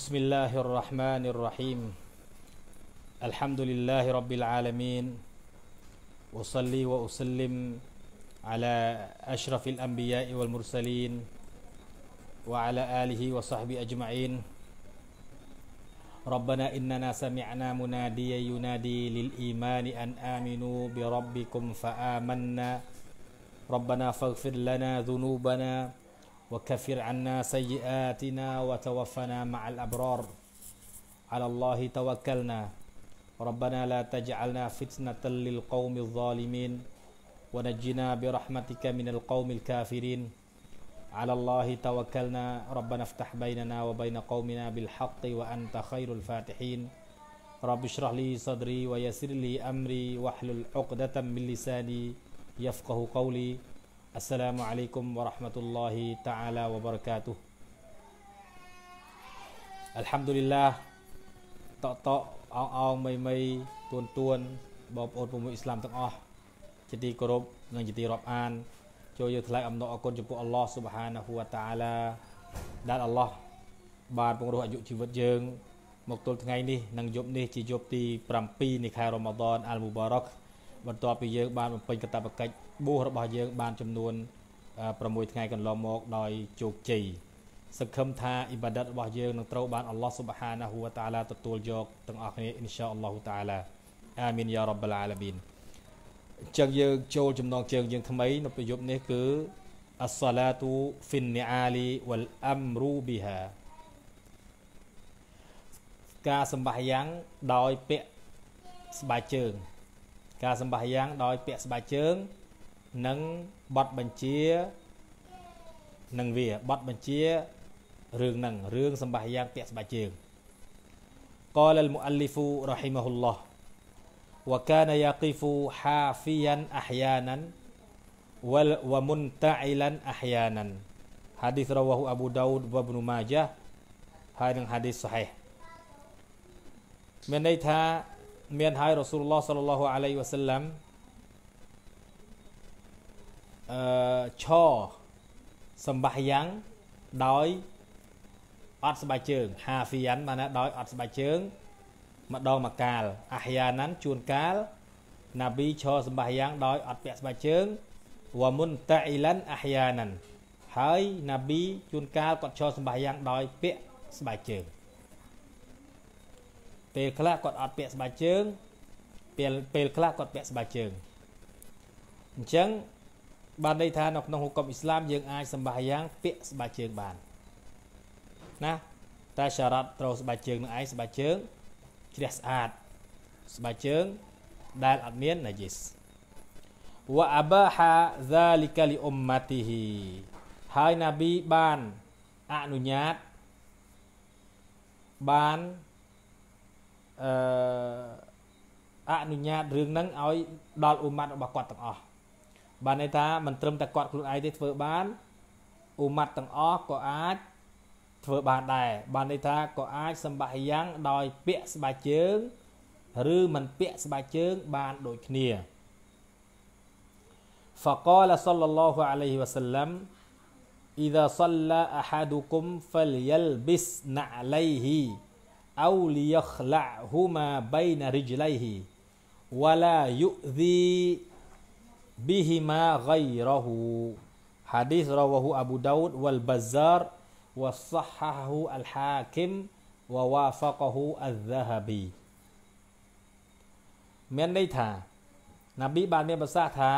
بسم الله الرحمن الرحيم الحمد لله رب العالمين وصلي وأسلم على أشرف الأنبياء والمرسلين وعلى آله وصحبه أجمعين ربنا إننا سمعنا مناديا ينادي للإيمان أن آمنوا بربكم فآمنا ربنا فاغفر لنا ذنوبنا وكفر عنا سيئاتنا وتوفنا مع الأبرار على الله توكلنا ربنا لا تجعلنا فتنة للقوم الظالمين ونجنا برحمتك من القوم الكافرين على الله توكلنا ربنا افتح بيننا وبين قومنا بالحق وأنت خير الفاتحين رب اشرح لي صدري ويسر لي أمري واحلل عقدة من لساني يفقه قولي السلام عليكم ورحمة الله تعالى وبركاته الحمد لله តកតកអោងអោងមីមីទួនទួនបងប្អូនពុំអ៊ីស្លាមទាំងអស់ជាទីគោរពនិងជាទីរាប់អានចូលយកថ្លែងអំណរអគុណចំពោះអល់ឡោះស៊ុបហានាហ៊ូវតាអាឡាដែលអល់ឡោះបានពង្រស់អាយុជីវិតយើងមកទល់ថ្ងៃនេះ និងយប់នេះជាយប់ទី7នៃខែរ៉ម៉ាឌនអាល់មូបារ៉ុកបន្ទាប់ពីយើងបានបំពេញកាតព្វកិច្ចបួសរបស់យើងបានចំនួន6ថ្ងៃកន្លងមកដោយជោគជ័យសង្ឃឹមថាអ៊ីបាដាតរបស់យើងនឹងត្រូវបានអល់ឡោះស៊ុបហានាហ៊ូវតាឡាទទួលយកទាំងអស់គ្នាអ៊ីនសាអល់ឡោះតាឡាអាមីនយ៉ារ៉ាប់លអាឡាមីនអញ្ចឹងយើងចូលចំណងជើងយើងថ្មី នៅប្រយុទ្ធនេះគឺអស្សាឡាទូហ្វិននីអាលីវលអាំរូប៊ីហាការសម្បាយ៉ាងដោយពាក់ស្បែកជើង ការសម្បាយ៉ាងដោយពាក់ស្បែកជើងនិងប័ណ្ណបញ្ជានឹងវាប័ណ្ណបញ្ជារឿងហ្នឹងរឿងសម្បាសយ៉ាងពាក់ស្បែកជើង قال المؤلف رحمه الله وكان يقف حافيا احيانا ومنتعلا احيانا حديث رواه ابو داود وابن ماجه ហើយនឹង حديث صحيح មានន័យថា មានហើយរ៉ាស៊ូលឡោះសល្លឡោះអាឡៃវ៉ាសាឡាំអឺឆសម្បះយ៉ាងដោយអត់ស្បែកជើង ហាហ្វីយ៉ានបានណាដោយអត់ស្បែកជើងម្ដងមកកាលអហយ៉ាណាន់ជួនកាលណាប៊ីឆសម្បះយ៉ាងដោយអត់ពាក់ស្បែកជើងវ៉មុនតៃឡានអហយ៉ាណាន់ហើយណាប៊ីជួនកាលគាត់ឆសម្បះយ៉ាងដោយពាក់ស្បែកជើងពេលខ្លះគាត់អត់ពាក់ស្បែកជើងពេលពេលខ្លះគាត់ពាក់ស្បែកជើងអញ្ចឹងបានន័យថានៅក្នុងហុកកុំអ៊ីស្លាមយើងអាចសម្បាយ៉ាងពាក់ស្បែកជើងបានណាតែសារ៉ាត់ត្រូវស្បែកជើងនឹងឯងស្បែកជើងជ្រះស្អាតស្បែកជើងដែលអត់មានណាជីសវ៉ាអបាហាហ្សាលីកាលីអ៊ុមម៉ាទីហ៊ីហើយណាប៊ីបានអនុញ្ញាតបានអឺអនុញ្ញាតរឿងហ្នឹងឲ្យ ដល់អ៊ុមម៉ាត់របស់គាត់ទាំងអស់បានន័យថាមិនត្រឹមតែគាត់ខ្លួនឯងទេធ្វើបានអ៊ូម៉ាត់ទាំងអស់ក៏អាចធ្វើបានដែរបានន័យថាក៏អាច សម្បាយ៉ាង ដោយ ពាក់ស្បែកជើងឬមិនពាក់ស្បែកជើង បានដូចគ្នា فقال صلى الله عليه وسلم إذا صلى أحدكم فليلبس نعليه أو ليخلعهما بين رجليه ولا يؤذي bihima ghairahu hadis rawahu Abu Daud wal Bazzar wa sahahu al Hakim wa wafaqahu az-Zahabi មានន័យថាណាប៊ីបានមានប្រសាសន៍ថា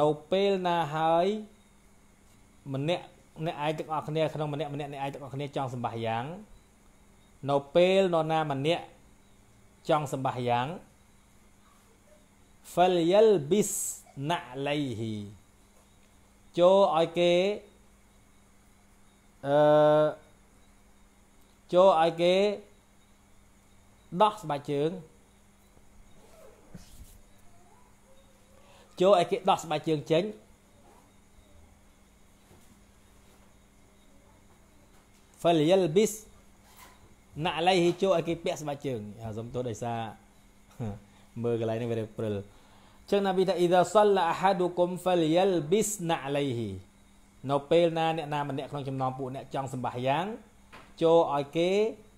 នៅពេលណាហើយម្នាក់អ្នកឯងទាំងអស់គ្នាក្នុងម្នាក់ម្នាក់អ្នកឯងទាំងអស់គ្នាចង់សម្បះយ៉ាងនៅពេលនរណាម្នាក់ចង់សម្បះយ៉ាង falyalbis na'layhi ចូលឲ្យគេអឺចូលឲ្យគេដោះស្បែកជើងចូលឲ្យគេដោះស្បែកជើងចេញហ្វលយលប៊ីសណាក់ឡៃចូលឲ្យគេពាក់ស្បែកជើងសុំទោសដោយសារមើលកន្លែងនេះវាព្រិលចឹងណាប៊ីថាអ៊ីដាសលាអាហាឌូគុំហ្វលយលប៊ីសណាឡៃហ៊ីនៅពេលណាអ្នកណាម្នាក់ក្នុងចំណោមពួកអ្នកចង់សម្បះយ៉ាងចូលឲ្យគេ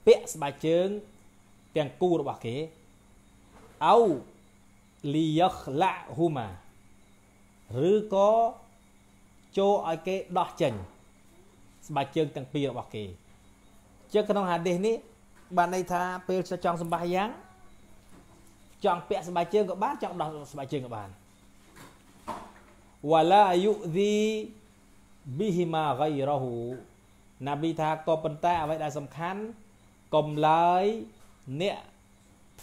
ពាក់ស្បែកជើងទាំងគូរបស់គេអោលីយ៉ាខ្លាហូម៉ាឬក៏ចូលឲ្យគេដោះចេញស្បែកជើងទាំងពីររបស់គេជាក្នុងហាឌីសនេះបានន័យថាពេលចង់សម្បះយ៉ាងចង់ពាក់ស្បែកជើងក៏បានចង់ដោះស្បែកជើងក៏បានវ៉ាឡាយុឌីប៊ីហ៊ីម៉ាហ្គៃរ៉ហ៊ូណាប៊ីថាក៏ប៉ុន្តែអ្វីដែលសំខាន់កុំឡើយអ្នក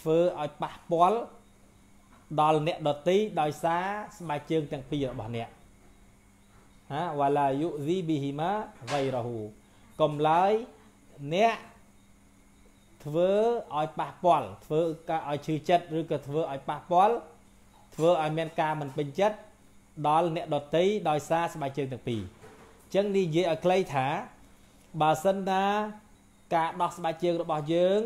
ធ្វើឲ្យប៉ះពាល់ដល់អ្នកដតីដោយសារស្បែកជើងទាំងពីររបស់អ្នកហាវ៉ាឡាយុឌីប៊ីហ៊ីម៉ាហ្គៃរ៉ហ៊ូកុំឡើយអ្នកធ្វើឲ្យប៉ះពាល់ធ្វើឲ្យឈឺចិត្តឬក៏ធ្វើឲ្យប៉ះពាល់ធ្វើឲ្យមានការមិនពេញចិត្តដល់អ្នកដតីដោយសារស្បែកជើងទាំងពីរអញ្ចឹងនិយាយឲ្យខ្លីថាបើសិនណាការដោះស្បែកជើងរបស់យើង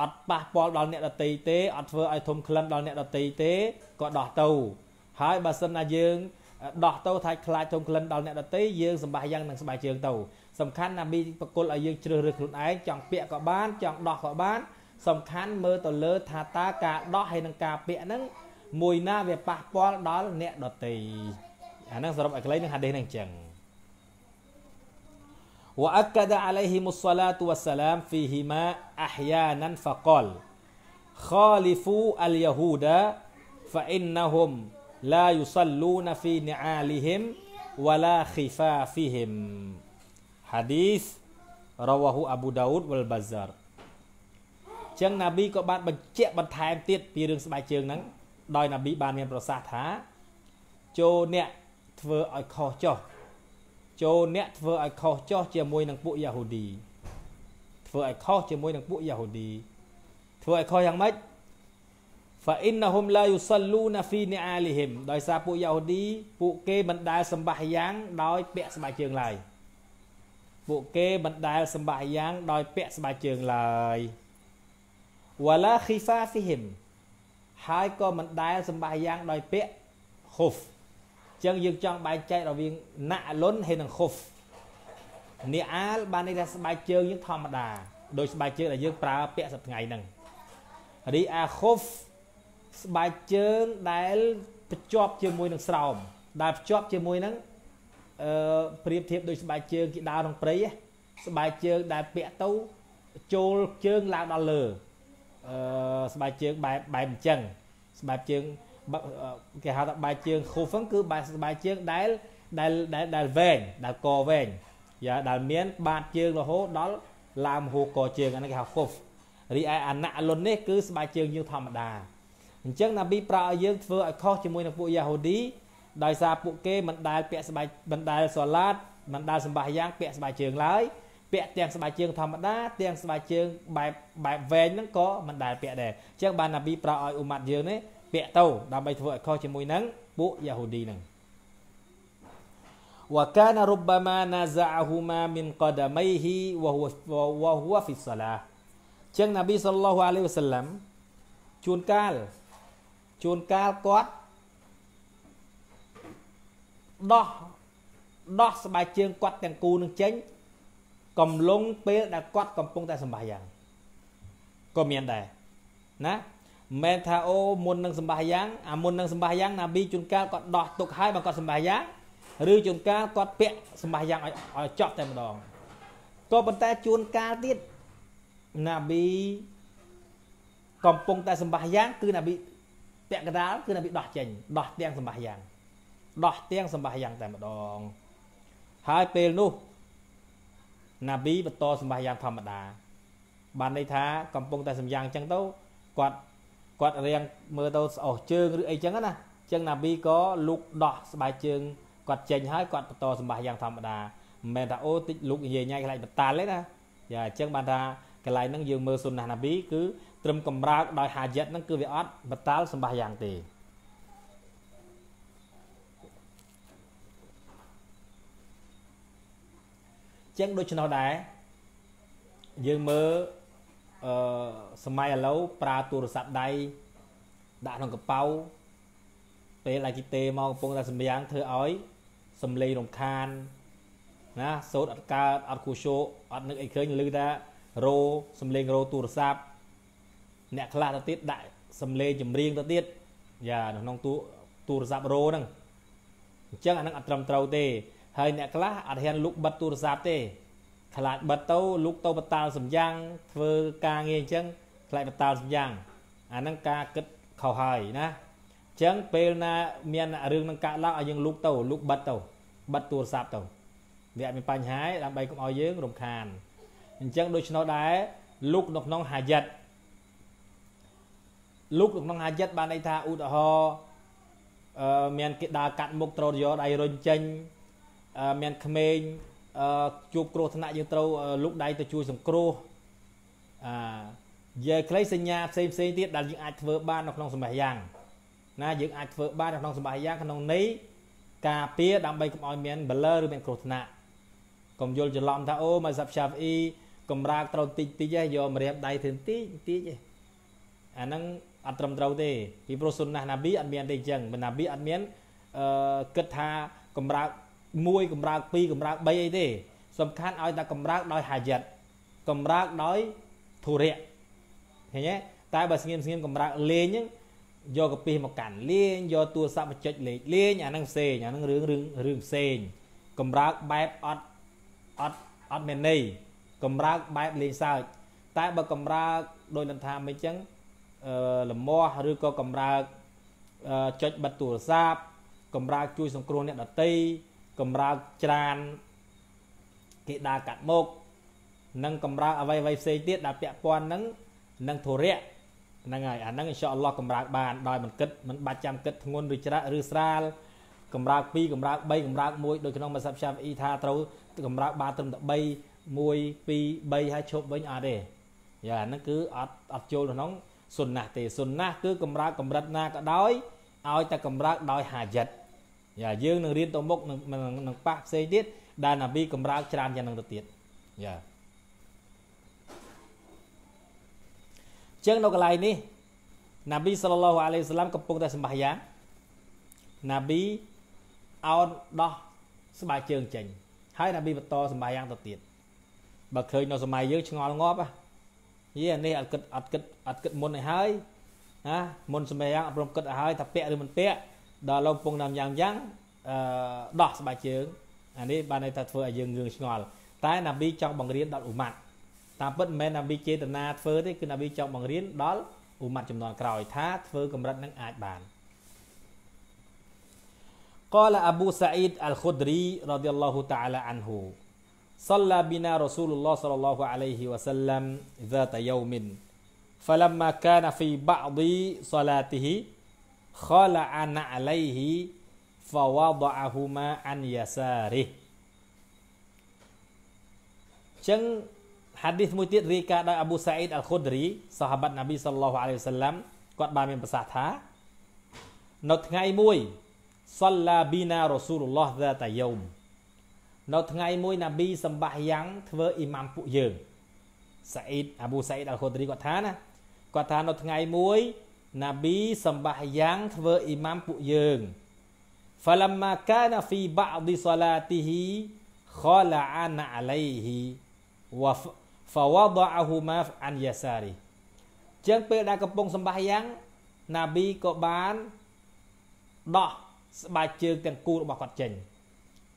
អត់ប៉ះពាល់ដល់អ្នកដតីទេអត់ធ្វើឲ្យធំក្លិនដល់អ្នកដតីទេក៏ដោះទៅហើយបើសិនណាយើងដោះទៅថាខ្លាចធំក្លិនដល់អ្នកដតីយើងសម្បាសយ៉ាងនឹងស្បែកជើងទៅសំខាន់ណាមានប្រគល់ឲ្យយើងជ្រើសរើសខ្លួនឯងចង់ពាក់ក៏បានចង់ដោះក៏បានសំខាន់មើលទៅលើថាតើការដោះហើយនឹងការពាក់ហ្នឹងមួយណាវាប៉ះពាល់ដល់អ្នកដតីអាហ្នឹងសរុបឲ្យខ្លីនឹងហាឌីសហ្នឹងអញ្ចឹង وأكد عليهم الصلاة والسلام فيهما أحيانا فقال خالفوا اليهود فإنهم la yusalluna fi ni'alihim wala khifafihim hadis រវហ៊ូអាប៊ូដាអូតវលបាហ្សារចឹងណាប៊ីក៏បានបញ្ជាក់បន្ថែមទៀតពីរឿងស្បែកជើងហ្នឹងដោយណាប៊ីបានមាន ប្រសាសន៍ថាចូលអ្នកធ្វើឲ្យខុសចោះចូលអ្នកធ្វើឲ្យខុសចោះជាមួយនឹងពួកយ៉ាហូឌីធ្វើឲ្យខុសជាមួយនឹងពួកយ៉ាហូឌីធ្វើឲ្យខុសយ៉ាងម៉េចហ្វាអ៊ីនណាហ៊ុមឡាយូសលូណាហ្វីនីអាលីហ៊ីមដោយសារពួកយ៉ាហូឌីពួកគេមិនដែលសម្បះយ៉ាងដោយពាក់ស្បែកជើងឡើយពួកគេមិនដែលសម្បះយ៉ាងដោយពាក់ស្បែកជើងឡើយវ៉ាឡាហ៊ីហ្វាហ្វីហ៊ីមហើយក៏មិនដែលសម្បះយ៉ាងដោយពាក់ហូហ្វអញ្ចឹងយើងចង់បែងចែករវាងណាក់លុនហើយនិងហូហ្វនីអាលបានន័យថាស្បែកជើងយើងធម្មតាដោយស្បែកជើងដែលយើងប្រើពាក់សប្តាហ៍ថ្ងៃហ្នឹងរីអាខុហ្វស្បែកជើងដែលភ្ជាប់ជាមួយនឹងស្រោមដែលភ្ជាប់ជាមួយនឹងអឺប្រៀបធៀបដូចស្បែកជើងគេដើរក្នុងព្រៃស្បែកជើងដែលពាក់ទៅចូលជើងឡើងដល់លើអឺស្បែកជើងបែបបែបអញ្ចឹងស្បែកជើងគេហៅថាបែកជើងខូហ្វហ្នឹងគឺបែបស្បែកជើងដែលដែលដែលដែលវែងដែលកវែងយ៉ាដែលមានបាតជើងរហូតដល់ឡាមហូកជើងអានេះគេហៅខូហ្វរីឯអាណាក់លុននេះ គឺស្បែកជើងយើងធម្មតាអញ្ចឹងណាប៊ីប្រើឲ្យយើងធ្វើឲ្យខុសជាមួយនឹងពួកយ៉ាហូឌីដោយសារពួកគេមិនដែលពាក់ស្បែកមិនដែលសាឡាតមិនដែលសម្បាសយ៉ាង ពាក់ស្បែកជើងឡើយ ពាក់ទាំងស្បែកជើងធម្មតា ទាំងស្បែកជើងបែបបែបវែងហ្នឹងក៏មិនដែលពាក់ដែរអញ្ចឹងបានណាប៊ីប្រើឲ្យអ៊ុម៉ាត់យើងនេះពាក់ទៅដើម្បីធ្វើឲ្យខុសជាមួយនឹងពួកយ៉ាហូឌីហ្នឹងវកានរុបម៉ាណាហ្សាហ៊ូម៉ាមិនកដមៃហ៊ីវហ៊ូវហ៊ូហ្វីសឡាអញ្ចឹងណាប៊ីសល្លឡោះអាឡៃវសាឡាំជួនកាលជួនកាលគាត់ដោះដោះស្បែកជើងគាត់ទាំងគូនឹងចេញកំឡុងពេលដែលគាត់កំពុងតែសម្បាយ៉ាងក៏មានដែរណាមែនថាអូមុននឹងសម្បាយ៉ាងអាមុននឹងសម្បាយ៉ាងណាប៊ីជួនកាលគាត់ដោះទុកហើយបើគាត់សម្បាយ៉ាងឬជួនកាលគាត់ពាក់សម្បាយ៉ាងឲ្យចប់តែម្ដងក៏ប៉ុន្តែជួនកាលទៀតណាប៊ីកំពុងតែសម្បាយ៉ាងគឺណាប៊ីពាក់កដាលគឺនៅពីដោះចេញដោះទាំងសម្បះយ៉ាងដោះទាំងសម្បះយ៉ាងតែម្ដងហើយពេលនោះណាប៊ីបន្តសម្បះយ៉ាងធម្មតាបានន័យថាកំពុងតែសម្យ៉ាងអញ្ចឹងទៅគាត់គាត់រៀងមើលទៅស្អុះជើងឬអីចឹងណាចឹងណាប៊ីក៏លូកដោះស្បែកជើងគាត់ចេញហើយគាត់បន្តសម្បះយ៉ាងធម្មតាមិនមែនថាអូតិចលូកនិយាយញ៉ៃខ្លាចបតាលទេណាយ៉ាអញ្ចឹងបានថាកន្លែងហ្នឹងយើងមើលសុនណាណាប៊ីគឺត្រឹមកម្រើកដោយហាយិតហ្នឹងគឺវាអត់បតាលសម្បះយ៉ាងទេចឹងដូច្នោះដែរយើងមើលអឺសម័យឥឡូវប្រើទូរស័ព្ទដៃដាក់ក្នុងកប៉ៅពេលដែលគេទេមកកំពុងតែសម្យ៉ាងធ្វើឲ្យសំឡេងរំខានណាសូតអត់កើតអត់គូជោអត់នឹកអីឃើញឮថារោសំឡេងរោទូរស័ព្ទអ្នកខ្លះទៅទៀតដាក់សំឡេងចម្រៀងទៅទៀតយ៉ានៅក្នុងទូទូរស័ព្ទរោហ្នឹងអញ្ចឹងអាហ្នឹងអត់ត្រឹមត្រូវទេហើយអ្នកខ្លះអត់ហ៊ានលុកបិទទូរស័ព្ទទេខ្លាចបិទទៅលុកទៅបតាលសម្យ៉ាងធ្វើការងារអញ្ចឹងខ្លាចបតាលសម្យ៉ាងអាហ្នឹងការគិតខុសហើយណាអញ្ចឹងពេលណាមានរឿងនឹងកើតឡើងឲ្យយើងលុកទៅលុកបិទទៅបិទទូរស័ព្ទទៅវាអត់មានបញ្ហាដើម្បីកុំឲ្យយើងរំខាន អញ្ចឹងដូច្នោះដែរលុកនៅក្នុងហាយិត្តលុកក្នុងហាយិតបានន័យថាឧទាហរណ៍អឺមានគេដើរកាត់មុខត្រូវយកដៃរុញចេញអឺមានក្មេងអឺជួបគ្រោះថ្នាក់យើងត្រូវលុកដៃទៅជួយសង្គ្រោះអានិយាយខ្លីសញ្ញាផ្សេងផ្សេងទៀតដែលយើងអាចធ្វើបាននៅក្នុងសម្ភារយ៉ាងណាយើងអាចធ្វើបាននៅក្នុងសម្ភារយ៉ាងក្នុងនេះការពារដើម្បីកុំឲ្យមាន blur ឬមានគ្រោះថ្នាក់កុំយល់ច្រឡំថាអូមកសាប់ឆាប់អ៊ីកំរាកត្រូវតិចតិចឯងយកម្រាមដៃធ្វើតិចតិចឯងអាហ្នឹងអត់ត្រឹមត្រូវទេពីព្រោះសុនណះណាប៊ីអត់មានទេអញ្ចឹងមិនណាប៊ីអត់មានអឺគិតថាកម្រើក1កម្រើក2កម្រើក3អីទេ សំខាន់ឲ្យតែកម្រើកដោយហាយិតកម្រើកដោយធុរៈឃើញទេតែបើស្ងៀមស្ងៀមកម្រើកលេងហ្នឹងយកកាពិសមកកាន់លេងយកទូរស័ព្ទមកចុចលេងលេងអាហ្នឹងផ្សេងអាហ្នឹងរឿងរឿងរឿងផ្សេងកម្រើកបែបអត់អត់អត់មានន័យកម្រើកបែបលេងសើចតែបើកម្រើកដោយលំថាមិនអញ្ចឹងលមាស់ឬក៏កម្រើកចុចបិទទូរស័ព្ទកម្រើកជួយ សង្គ្រោះអ្នកដតីកម្រើកច្រានគេដើរកាត់មុខនិងកម្រើកអ្វីអ្វីផ្សេងទៀតដែលពាក់ព័ន្ធនឹងនឹងធុរៈហ្នឹងហើយអាហ្នឹងអ៊ីនសាអល់ឡោះកម្រើកបានដោយមិនគិតមិនបាច់ចាំគិតធ្ងន់ឬច្រាឬស្រាលកម្រើក2កម្រើក3កម្រើក1ដូចក្នុងមសាប់ឆាប់អ៊ីថាត្រូវកម្រើកបានត្រឹមតែ3 1 2 3ហើយឈប់វិញអត់ទេយ៉ាហ្នឹងគឺអត់អត់ចូលក្នុងសុនណះទេសុនណះគឺកម្រើកកម្រិតណាក៏ដោយឲ្យតែកម្រើកដោយហាយិតយ៉ាយើងនឹងរៀនទៅមុខនឹងនឹងប៉ះផ្សេងទៀត ដែលណាប៊ីកម្រើកច្រើនយ៉ាងនឹងទៅទៀតយ៉ាចឹងនៅកន្លែងនេះណាប៊ីសល្លឡោះអាឡៃសាឡាមកំពុងតែសម្បាយ៉ាងណាប៊ីអោនដោះស្បែកជើងចេញ ហើយណាប៊ីបន្តសម្បាយ៉ាងទៅទៀតបើឃើញនៅសម័យយើងឆ្ងល់ងាប់ហ៎យីអានេះអត់គិតអត់គិតអត់គិតមុនឲ្យហើយណាមុនសម្រាប់អត់ព្រមគិតឲ្យហើយ ថាពាក់ឬមិនពាក់ដល់លោកពងតាមយ៉ាងយ៉ាងអឺដោះស្បែកជើងអានេះបានន័យថាធ្វើឲ្យយើងរឿងឆ្ងល់តែណាប៊ីចង់បង្រៀនដល់អ៊ូម៉ាត់តាមពិតមិនមែនណាប៊ីចេតនាធ្វើទេគឺណាប៊ីចង់បង្រៀនដល់អ៊ូម៉ាត់ចំនួនក្រោយថាធ្វើកម្រិតនឹងអាចបាន قال أبو سعيد الخدري رضي الله تعالى عنه صلى بنا رسول الله صلى الله عليه وسلم ذات يوم فلما كان في بعض صلاته خلع عليه فوضعهما عن يساره ចឹង hadith មួយទៀតរាយការណ៍ដោយ Abu Sa'id Al-Khudri សាហាបៈ Nabi sallallahu alaihi wasallam គាត់បានមានប្រសាសន៍ថានៅថ្ងៃមួយ صلى بنا رسول الله ذات يوم នៅថ្ងៃមួយណាប៊ីសម្បាយ៉ាងធ្វើអ៊ីម៉ាំពួកយើងសាអ៊ីតអាប៊ូសាអ៊ីតអល់ខូឌរីគាត់ថាណាគាត់ថានៅថ្ងៃមួយណាប៊ីសម្បាយ៉ាងធ្វើអ៊ីម៉ាំពួកយើង فلما كان في بعض صلاته خلع عن عليه فوضعهما عن يساره ចឹងពេលដែលកំពុងសម្បាយ៉ាងណាប៊ីក៏បានដោះស្បែកជើងទាំងគូរបស់គាត់ចេញ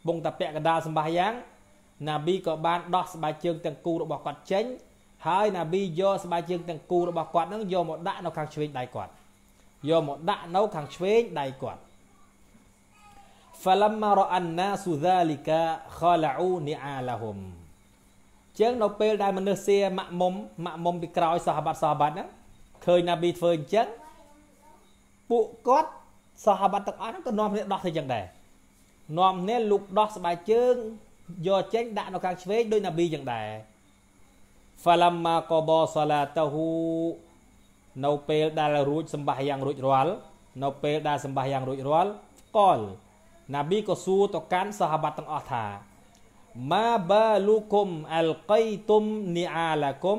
បងតាពាក់កដាលសម្បះយ៉ាងណាប៊ីក៏បានដោះស្បែកជើងទាំងគូរបស់គាត់ចេញ ហើយណាប៊ីយកស្បែកជើងទាំងគូរបស់គាត់នឹងយកមកដាក់នៅខាងឆ្វេងដៃគាត់យកមកដាក់នៅខាងឆ្វេងដៃគាត់ فلما راى الناس ذلك خلعوا نعالهم ចឹងនៅពេលដែលមនុស្សសៀម៉ាក់មុំម៉ាក់មុំពីក្រោយសោះបាត់សោះបាត់ហ្នឹងឃើញណាប៊ីធ្វើអញ្ចឹងពួកគាត់សោះបាត់ទាំងអស់ហ្នឹងក៏នាំគ្នាដោះទៅចឹងដែរនាំគ្នាលុកដោះស្បែកជើងយកចេញដាក់នៅខាងឆ្វេងដោយណាប៊ីចឹងដែរហ្វាឡាំម៉ាកបសាឡាតហ៊ូនៅពេលដែលរួចសម្បះយ៉ាង រួចរាល់នៅពេលដែលសម្បះយ៉ាងរួចរាល់កលណាប៊ីក៏សួរទៅកាន់សាហាបាត់ទាំងអស់ថាម៉ាបាលូគុំអលកៃតុមនីអាឡាគុំ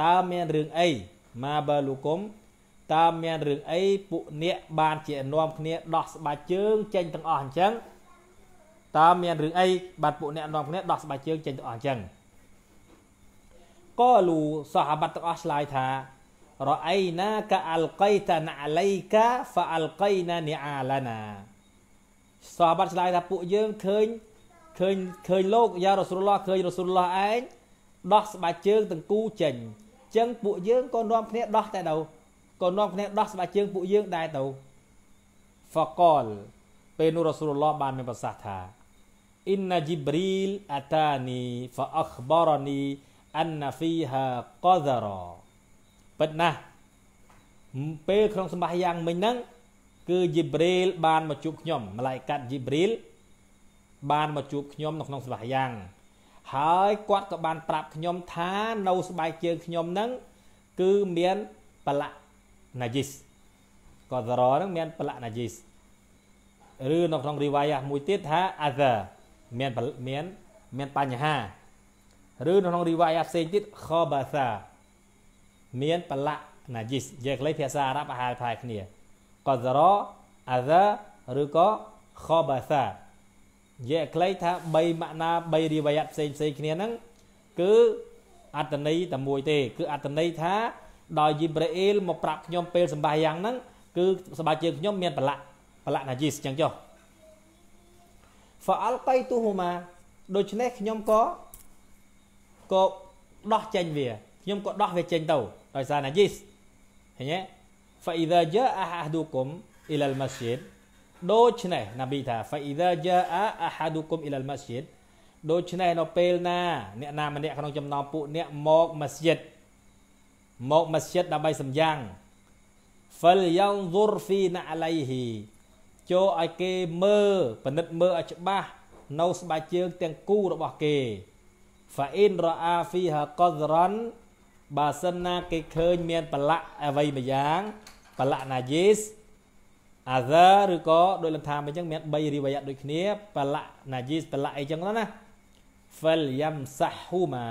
តើមានរឿងអីម៉ាបាលូគុំតើមានរឿងអី ពួកអ្នក បានជានាំគ្នាដោះស្បែកជើងចេញទាំងអស់អញ្ចឹងតើមានរឿងអីបានពួកអ្នកនាំគ្នាដោះស្បែកជើងចេញទាំងអស់អញ្ចឹងក៏លូសាហាបទាំងអស់ឆ្លើយថា រអៃណាកាអលកៃតាណអាឡៃកាហ្វាអលកៃណានីអាឡាណាសាហាបឆ្លើយថាពួកយើងឃើញឃើញឃើញលោកយ៉ារ៉ូស៊ូលឡោះឃើញរ៉ូស៊ូលឡោះឯងដោះស្បែកជើងទាំងគូចេញអញ្ចឹងពួកយើងក៏នាំគ្នាដោះតែដល់ក៏នាំគ្នាដោះស្បែកជើងពួកយើងដែរទៅហ្វកលពេលនោះរ៉ាស៊ូលឡោះបានមានប្រសាសន៍ថាអ៊ីនណាជីប្រីលអាតានីហ្វអខបរនីអានណាហ្វីហាកដរ៉ាពិតណាស់ពេលក្នុងសម្បាសយ៉ាង មិញហ្នឹងគឺជីប្រីលបានមកជួបខ្ញុំម្លាយកាត់ជីប្រីលបានមកជួបខ្ញុំនៅក្នុងសម្បាសយ៉ាងហើយគាត់ក៏បាន ប្រាប់ខ្ញុំថានៅស្បែកជើងខ្ញុំហ្នឹងគឺមានប្រឡាក់ណាជីសក៏ដរហ្នឹងមានប្លាក់ណាជីសឬនៅក្នុងរីវ៉ាយ៉ាមួយទៀតថា other មានមានមានបញ្ហា ឬនៅក្នុងរីវ៉ាយ៉ាផ្សេងទៀត khabasa មានប្លាក់ណាជីសនិយាយខ្លីភាសាអារ៉ាប់អាហារផ្លែគ្នាក៏ដរ other ឬក៏ khabasa និយាយខ្លីថា3ម៉ាក់ណា3រីវ៉ាយ៉ាផ្សេងផ្សេងគ្នាហ្នឹងគឺអត្តន័យតែមួយទេ គឺអត្តន័យថាដោយយីប្រអ៊ីលមកប្រាប់ខ្ញុំពេលសម្បាយ៉ាងហ្នឹងគឺសម្បាជើងខ្ញុំមានប្រឡាក់ប្រឡាក់ណាជីសចឹងចុះហ្វាអល់កៃទូហូម៉ាដូច្នេះខ្ញុំក៏ក៏ដោះចេញវាខ្ញុំក៏ដោះវាចេញទៅដោយសារណាជីសឃើញទេ فإذا جاء أحدكم إلى المسجد ដូច្នេះណាប៊ីថា فإذا جاء أحدكم إلى المسجد ដូច្នេះនៅពេលណាអ្នកណាម្នាក់ក្នុងចំណោមពួកអ្នកមកម៉ាស្យិតមកមស្ជិតដើម្បីសម្យ៉ាងហ្វលយ៉ាងឌុរហ្វីណាឡៃហ៊ីចូលឲ្យគេមើលបណិតមើលឲ្យច្បាស់នៅស្បែកជើងទាំងគូរបស់គេហ្វាអ៊ីនរ៉អាហ្វីហាកុសរ៉ាន់បើសិនណាគេឃើញមានប្រឡាក់អ្វីម្យ៉ាងប្រឡាក់ណាយេសអាសាឬក៏ដោយលំថាអញ្ចឹងមាន3រីវយ៉ាត់ដូចគ្នាប្រឡាក់ណាយេសប្រឡាក់អីចឹងណាហ្វលយ៉ាំសាហ៊ូម៉ា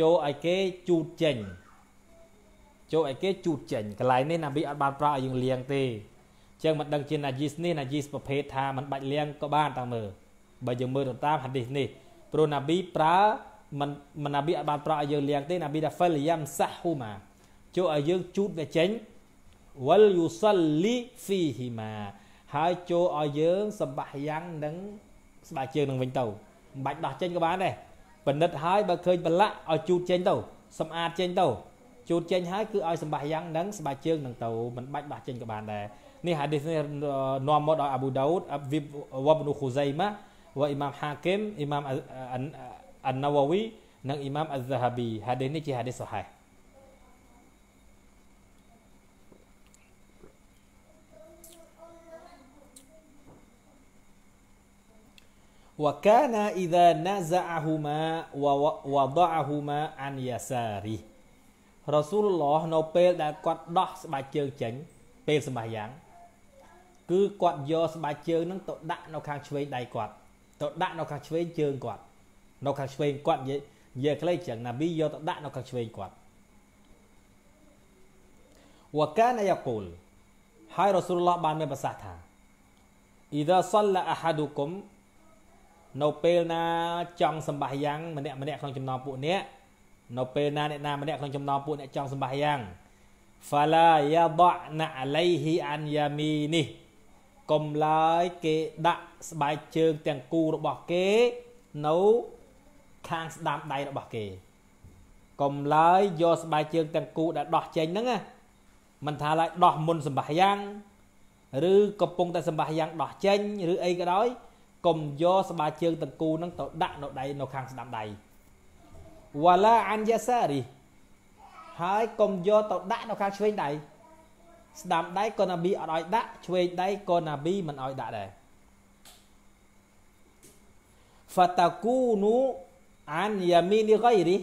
ចូលឲ្យគេជូតចេញចូលឲ្យគេជូតចេញកន្លែងនេះណាប៊ីអត់បានប្រោសឲ្យយើងលាងទេចឹងមិនដឹងជាណាជីសនេះណាជីសប្រភេទថាมันបាច់លាងក៏បានតាមមើលបើយើងមើលទៅតាមហាឌីសនេះព្រោះណាប៊ីប្រើមិនមិនណាប៊ីអត់បានប្រោសឲ្យយើងលាងទេ ណាប៊ីថា fal yamsahuma ចូលឲ្យយើងជូតវាចេញ wal yusalli fihima ហើយចូលឲ្យយើងសម្បាយ៉ាងនឹងស្បែកជើងនឹងវិញទៅមិនបាច់ដោះចេញក៏បានដែរបណិតហើយបើឃើញប្រឡាក់ឲ្យជូតចេញទៅ សម្អាតចេញទៅជូតចេញហើយគឺឲ្យសម្បាសយ៉ាងនិងស្បែកជើងនឹងទៅមិនបាច់បោះចេញក៏បានដែរនេះហាឌីសនេះនាំមកដោយអាប៊ូដាវដវ៉ាប់នូខូសៃម៉ាវ៉ាអ៊ីម៉ាមហាគីមអ៊ីម៉ាមអានណាវ៉ាវីនិងអ៊ីម៉ាមអាហ្សាហាប៊ីហាឌីសនេះជាហាឌីសសុហៃវកានាអ៊ីដាណាហ្សាអហ៊ូម៉ាវ៉ាដ៉ាអហ៊ូម៉ាអានយ៉ាសារីរ៉ាស៊ូលឡោះនៅពេលដែលគាត់ដោះស្បែកជើងចេញពេលសម្បាយ៉ាងគឺគាត់យកស្បែកជើងនឹងទៅដាក់នៅខាងឆ្វេងដៃគាត់ទៅដាក់នៅខាងឆ្វេងជើងគាត់ នៅខាងឆ្វេងគាត់និយាយនិយាយខ្លីចឹងណាប៊ីយកទៅដាក់នៅខាងឆ្វេងគាត់វកានយ៉ាកូលហើយរ៉ាស៊ូលឡោះបានមានប្រសាសន៍ថាអ៊ីដាសល្លាអាហាឌូគុំនៅពេលណាចង់សម្បាយ៉ាងម្នាក់ម្នាក់ក្នុងចំណោមពួកអ្នកនៅពេលណាអ្នកណាម្នាក់ក្នុងចំណោមពួកអ្នកចង់សម្បះយ៉ាង fala yada'na alayhi an yaminih កុំឡើយគេដាក់ស្បែកជើងទាំងគូរបស់គេនៅខាងស្ដាំដៃរបស់គេកុំឡើយយកស្បែកជើងទាំងគូដែលដោះចេញហ្នឹងណាមិនថាឡើយដោះមុនសម្បះយ៉ាងឬកំពុងតែសម្បះយ៉ាងដោះចេញឬអីក៏ដោយកុំយកស្បែកជើងទាំងគូហ្នឹងទៅដាក់នៅដៃនៅខាងស្ដាំដៃវ៉ាឡាអានយ៉ាសារីហើយកុំយកទៅដាក់នៅខាងឆ្វេងដៃស្ដាំដៃក៏ណាប៊ីអត់ឲ្យដាក់ឆ្វេងដៃក៏ណាប៊ីមិនឲ្យដាក់ដែរ fatakunu an yamini ghairi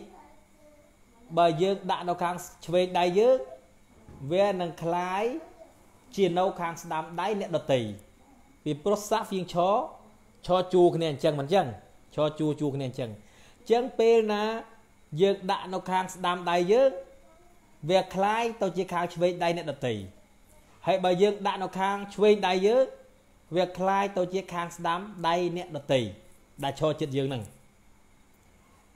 បើយើងដាក់នៅខាងឆ្វេងដៃយើងវានឹងคล้ายជានៅខាងស្ដាំដៃអ្នកដតីពីព្រោះសាហ្វៀងឆឈជួគ្នាអញ្ចឹងមិនអញ្ចឹងឈជួជួគ្នាអញ្ចឹងអញ្ចឹងពេលណាយើងដាក់នៅខាងស្ដាំដៃយើងវាคล้ายទៅជាខាងឆ្វេងដៃអ្នកដតីហើយបើយើងដាក់នៅខាងឆ្វេងដៃយើងវាคล้ายទៅជាខាងស្ដាំដៃអ្នកដតីដែលឈរចិត្តយើងហ្នឹង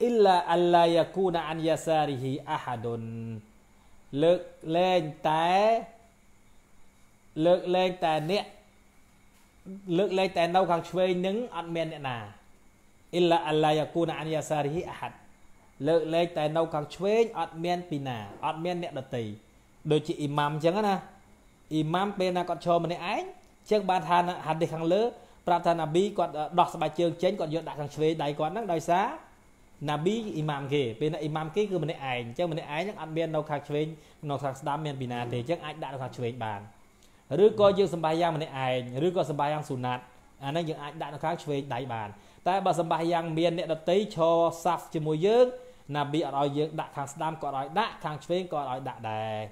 អ៊ីឡាអឡាយាគូណាអានយ៉ាសារីហ៊ីអាហាដុនលើកលែងតែលើកលែងតែអ្នកលើកលែងតែនៅខាងឆ្វេងនឹងអត់មានអ្នកណាអ៊ីឡាអឡាយាគូណាអានយ៉ាសារីហ៊ីអាហាដលើកលែងតែនៅខាងឆ្វេងអត់មានពីណាអត់មានអ្នកដតីដូចជាអ៊ីម៉ាំអញ្ចឹងណាអ៊ីម៉ាំពេលណាគាត់ឈរម្នាក់ឯងចឹងបាន ថាហាឌីសខាងលើ ប្រាប់ថាណាប៊ីគាត់ដោះស្បែកជើងចេញគាត់យកដាក់ខាងឆ្វេងដៃគាត់ហ្នឹងដោយសារណាប៊ីអ៊ីម៉ាំគេពេលណាអ៊ីម៉ាំគេគឺម្នាក់ឯងអញ្ចឹងម្នាក់ឯងហ្នឹងអត់មាននៅខាងឆ្វេងនៅខាងស្ដាំមានពីណាទេអញ្ចឹងអាចដាក់នៅខាងឆ្វេងបានឬក៏យើងសម្បាយ៉ាងម្នាក់ឯងឬក៏សម្បាយ៉ាងស៊ូណាត់អាហ្នឹងយើងអាចដាក់នៅខាងឆ្វេងដៃបានតែបើសម្បាយ៉ាងមានអ្នកដតីឈរសាហ្វជាមួយយើងណាប៊ីអត់ឲ្យយើងដាក់ខាងស្ដាំក៏អត់ឲ្យដាក់ខាងឆ្វេងក៏អត់ឲ្យដាក់ដែរ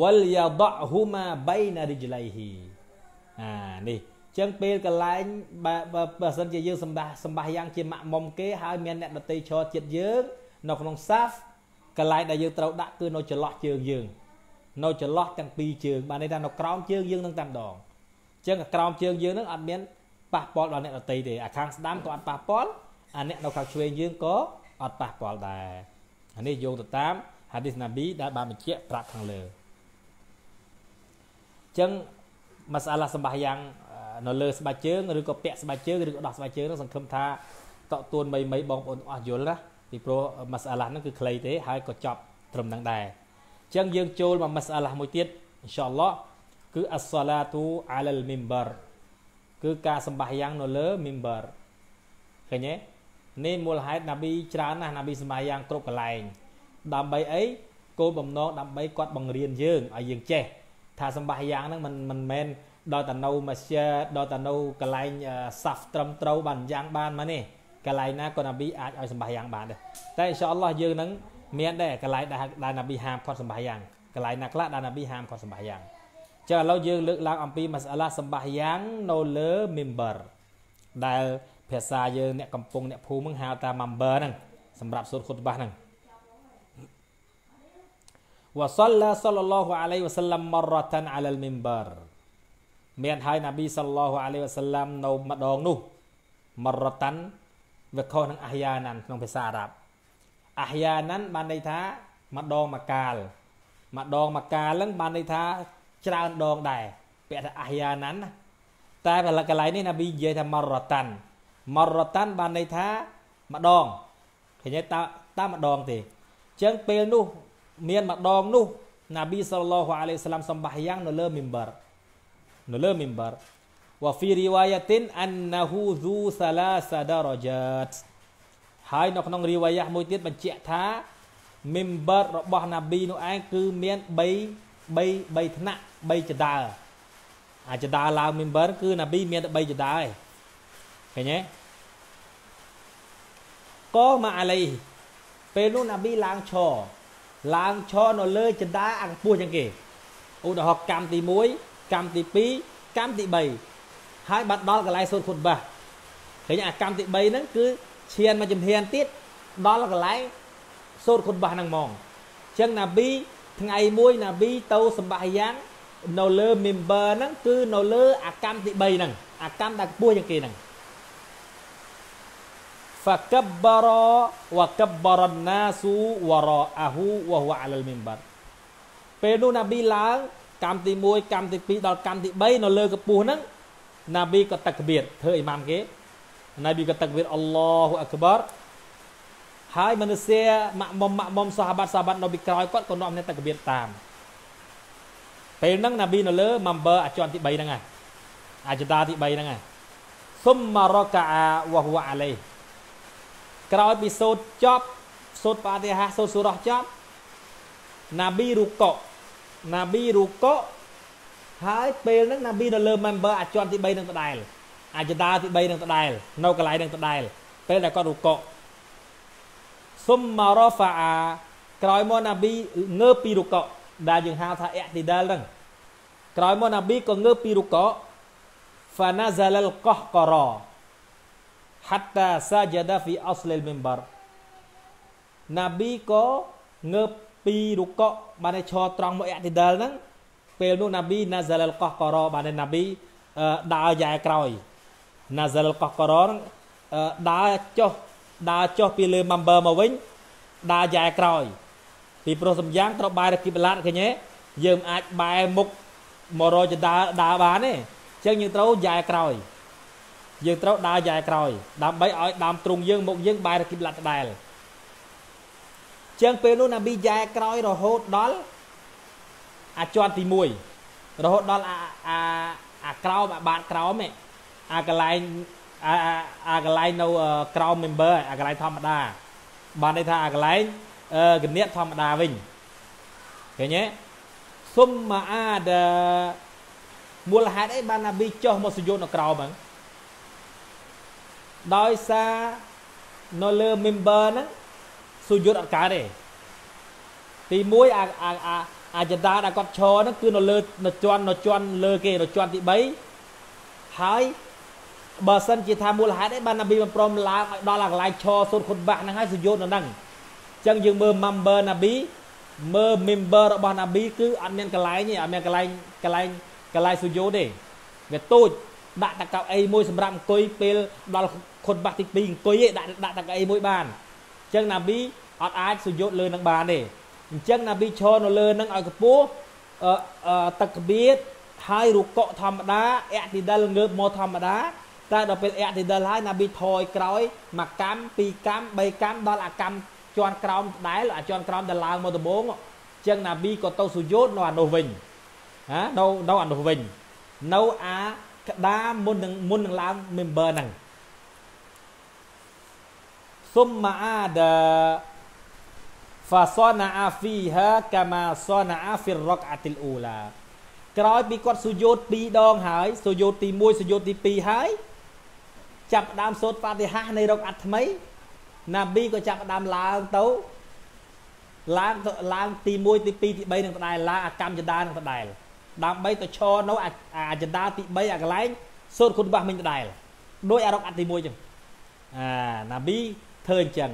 wal yadahuma baina rijlaihi អានេះចឹងពេលកន្លែងបើបើសិនជាយើងសម្បាសម្បាយ៉ាងជាម៉ាក់មុំគេហើយមានអ្នកដតីឈរទៀតយើងនៅក្នុងសាហ្វកន្លែងដែលយើងត្រូវដាក់គឺនៅចន្លោះជើងយើង នៅចន្លោះទាំងពីរជើងបានន័យថានៅក្រោមជើងយើងនឹងតែម្ដងចឹងក្រោមជើងយើងនឹងអត់មានប៉ះពាល់ដល់អ្នកដតីទេអាខាងស្ដាំក៏អត់ប៉ះពាល់អាអ្នកនៅខាងឆ្វេងយើងក៏អត់ប៉ះពាល់ដែរអានេះយោងទៅតាម hadith nabi ដែលបានបញ្ជាក់ប្រាប់ខាងលើអញ្ចឹងមសាឡាសម្បាយ៉ាងនៅលើស្បែកជើងឬក៏ពាក់ស្បែកជើងឬក៏ដោះស្បែកជើងនោះសង្ឃឹមថាតកតួនមីមីបងប្អូនអស់យល់ណាពីព្រោះមសាឡាហ្នឹងគឺខ្លីទេហើយក៏ចប់ត្រឹមហ្នឹងដែរអញ្ចឹងយើងចូលមកមសាឡាមួយទៀតអ៊ីនសាអល់ឡោះគឺអស្សាឡាទូអាឡាល់មីមបារគឺការសម្បាយ៉ាងនៅលើមីមបារឃើញទេនេះមូលហេតុណាប៊ីច្រើនណាស់ណាប៊ីសម័យយ៉ាងគ្រប់កន្លែងដើម្បីអីគោលបំណងដើម្បីគាត់បង្រៀនយើងឲ្យយើងចេះថាសម្បាសយ៉ាងហ្នឹងមិនមិនមែនដល់តនៅមស្ជីដដល់តនៅកន្លែងសាហ្វត្រឹមត្រូវបានយ៉ាងបានមកនេះកន្លែងណាក៏ណាប៊ីអាចឲ្យសម្បាសយ៉ាងបានដែរតែអ៊ីនសាអល់ឡោះយើងហ្នឹងមានដែរកន្លែងដែលដែលណាប៊ីហាមផុតសម្បាសយ៉ាងកន្លែងណាខ្លះដែលណាប៊ីហាមផុតសម្បាសយ៉ាងចឹងឥឡូវយើងលើកឡើង អំពីមសាឡាសម្បាសយ៉ាងនៅលើ member ដែលភាសាយើងអ្នកកំពុងអ្នកភូមិហ្នឹងហៅថា member ហ្នឹងសម្រាប់សូត្រខុតបាសហ្នឹងវ៉ាសឡាសលឡោះអាឡៃវ៉ាសឡាំមរតានអាឡាលមីមបារមានហើយណាប៊ីសលឡោះអាឡៃវ៉ាសឡាំនៅម្ដងនោះមរតានវាខុសនឹងអាហយ៉ាណានក្នុងភាសាអារ៉ាប់អាហយ៉ាណានបានន័យថាម្ដងមួយកាលម្ដងមួយកាលហ្នឹងបានន័យថាច្រើនដងដែរពាក្យថាអាហយ៉ាណានណាតែកន្លែងនេះណាប៊ីនិយាយថាមរតាន់មរតានបានន័យថាម្ដងឃើញទេតាមម្ដងទេអញ្ចឹងពេលនោះមានម្ដង នោះ ណាប៊ីសល្លោះអាឡៃសាឡាំសម្បាយ៉ាងនៅលើមីមបរនៅលើមីមបរ وفي رواية أنه ذو ثلاث درجات ហើយនៅក្នុងរីវ៉ាយ៉ាមួយទៀតបញ្ជាក់ថាមីមបររបស់ណាប៊ីនោះឯងគឺមាន3 3 3ថ្នាក់3ចដាលអាចដាលឡើងមីមបរគឺណាប៊ីមានតែ3ចដាលឯងឃើញទេកមកអាឡៃពេលនោះណាប៊ីឡើងឈរឡើងឈរនៅលើចិន្តាអង្គពោះជាងគេឧទាហរណ៍កម្មទី1កម្មទី2កម្មទី3ហើយបាត់ដល់កន្លែង សូត្រខុតបាឃើញអាកម្មទី3ហ្នឹងគឺឈានមកជំហានទៀតដល់កន្លែងសូត្រខុតបាហ្នឹងហ្មងអញ្ចឹងណាប៊ីថ្ងៃមួយណាប៊ីទៅសម្បាយ៉ាងនៅលើ member ហ្នឹងគឺនៅលើអាកម្មទី3ហ្នឹងអាកម្មដែលខ្ពស់ជាងគេហ្នឹង فكبر وكبر الناس وراءه وهو على المنبر ពេលនោះណាប៊ីឡើងកម្មទី1កម្មទី2ដល់កម្មទី3នៅលើកពស់ហ្នឹងណាប៊ីក៏តឹកបៀតធ្វើអ៊ីម៉ាមគេណាប៊ីក៏តឹកបៀតអល់ឡោះអក្បរហើយមនុស្សម៉ាក់មុំម៉ាក់មុំសាហាបាត់សាហាបាត់នៅពីក្រោយគាត់ក៏នាំអ្នកតឹកបៀតតាមពេលហ្នឹងណាប៊ីនៅលើ member អាចារ្យទី3ហ្នឹងអាចារ្យទី3ហ្នឹងអាសុមមរកាវហ៊ូអាឡៃក្រោយពីសូត្រចប់សូត្របាតិហាសូត្រសូរ៉ះចប់ណាប៊ីរូកុណាប៊ីរូកុហើយពេលហ្នឹងណាប៊ីនៅលើ member អាចន់ទី3នឹងដដែល អាចដាទី3នឹងដដែល នៅកន្លែងនឹងដដែល ពេលដែលគាត់រូកុសុមម៉ារ៉ហ្វាអាក្រោយមកណាប៊ីងើពីរូកុដែលយើងហៅថាអតិដាលហ្នឹង ក្រោយមកណាប៊ីក៏ងើពីរូកុហ្វាណាហ្សាលកោះករ៉ hatta sajada fi aslil mimbar ណាប៊ីក៏ងើបពីរុកកបានឈរត្រង់មកអតិដលហ្នឹងពេលនោះណាប៊ីណាហ្សាលលកោះករបានណាប៊ីដើរយ៉ែក្រោយណាហ្សាលលកោះករហ្នឹងដើរចុះដើរចុះពីលើ member មកវិញដើរយ៉ែក្រោយពីព្រោះសំយ៉ាងត្រូវបែររគីបឡាតឃើញទេយើងអាចបែរមុខមករកចដើរដើរបានទេអញ្ចឹងយើងត្រូវយ៉ែក្រោយយើងត្រូវដើរយ៉ែក្រោយដើម្បីឲ្យដើមទ្រូងយើង មុខយើងបែរគីបលាត់ដដែលចឹងពេលនោះណាប៊ីយ៉ែក្រោយរហូតដល់អាជាន់ទី1រហូតដល់អាអាអាក្រោមអាបាតក្រោមអាកន្លែងអាអាកន្លែងនៅក្រោម member អាកន្លែងធម្មតាបានន័យថាអាកន្លែងគណិតធម្មតាវិញឃើញទេសុំអាដាមូលហេតុអីបានណាប៊ីចុះមកសយុទ្ធនៅក្រោមហ្នឹងដោយសារនៅលើ member ហ្នឹងសុយុទ្ធអត់កើតទេទី1អាអាអាចន្តាដែលគាត់ឈរហ្នឹងគឺនៅលើនៅជាន់នៅជាន់ លើគេនៅជាន់ទី3ហើយបើសិនជាថាមូលហេតុអីបានណាប៊ីមិនព្រមឡើងឲ្យដល់អាកន្លែងឈរសូត្រខុនបាក់ហ្នឹងហើយសុយុទ្ធនៅហ្នឹងអញ្ចឹងយើងមើល member ណាប៊ីមើល member របស់ណាប៊ីគឺអត់មានកន្លែងទេអត់មានកន្លែងកន្លែងកន្លែងសុយោទេវាទូចដាក់តកៅអីមួយសម្រាប់អង្គុយពេលដល់ខុនបាក់ទី2អង្គុយឯងដាក់ដាក់តាកអីមួយបានអញ្ចឹងណាប៊ីអត់អាចសុយុទ្ធលើនឹងបានទេអញ្ចឹងណាប៊ីឈរនៅលើនឹងឲ្យកពស់ទឹកកបៀតហើយរុកកធម្មតាអតិដិលងើបមកធម្មតាតែដល់ពេលអតិដិលហើយណាប៊ីថយក្រោយមួយកម្មពីរកម្មបីកម្មដល់អាកម្មជាន់ក្រោមដដែលអាជាន់ក្រោមដែលឡើងមកដំបូងអញ្ចឹងណាប៊ីក៏ទៅសុយោតនៅអានោះវិញណានៅនៅអានោះវិញនៅអាក្តារមុននឹងមុននឹងឡើង member ហ្នឹង ثم عاد فصنع فيها كما صنع في الركعة الأولى ក្រោយពីគាត់សុយោត2ដងហើយសុយោតទី1សុយោតទី2ហើយចាប់ដើមសូត្រហ្វាទីហានៃរកអាត់ថ្មី ណាប៊ីក៏ចាប់ដើមឡើងទៅឡើងទៅឡើងទី1ទី2ទី3នឹងផ្ដែលឡើងអាកម្មចដានឹងផ្ដែលដើម្បីទៅឈរនៅអាចដាទី3អាកន្លែង សូត្រគុណបាស់មិញផ្ដែលដោយអារកអាត់ទី1ចឹងអាណាប៊ីធ្វើអញ្ចឹង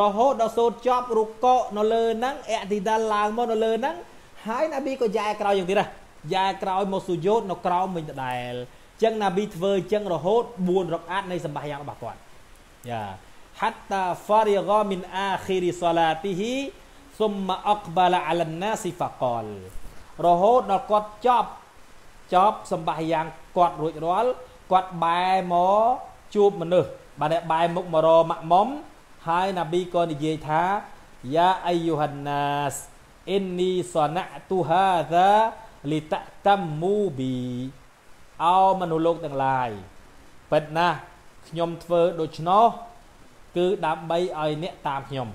រហូតដល់សូត្រចប់រុកកនៅលើហ្នឹងអតិដាលឡើងមកនៅលើហ្នឹងហើយណាប៊ីក៏យ៉ាក្រោយយ៉ាងទៀតដែរយ៉ាក្រោយមកសុយោតនៅក្រោមវិញដដែលអញ្ចឹងណាប៊ីធ្វើអញ្ចឹងរហូត4រកអាត់នៃសម្បាយ៉ាងរបស់គាត់យ៉ាហាត់តាហ្វារីហ្គាមីនអាខីរីសាឡាទីហ៊ីសុមម៉ាអកបាឡាអាឡាណាស៊ីហ្វាកល រហូតដល់គាត់ចប់ចប់សម្បាយ៉ាងគាត់រួចរាល់គាត់បែរមកជួបមនុស្សបានបែរមុខមករម៉ាក់មុំហើយណាប៊ីក៏និយាយថាយ៉ាអាយូហានាសអ៊ីននីសណាក់ទូហាដាលីតតាំមូប៊ីអោមនុស្សលោកទាំងឡាយពិតណាស់ខ្ញុំធ្វើដូច្នោះគឺដើម្បីឲ្យអ្នកតាមខ្ញុំ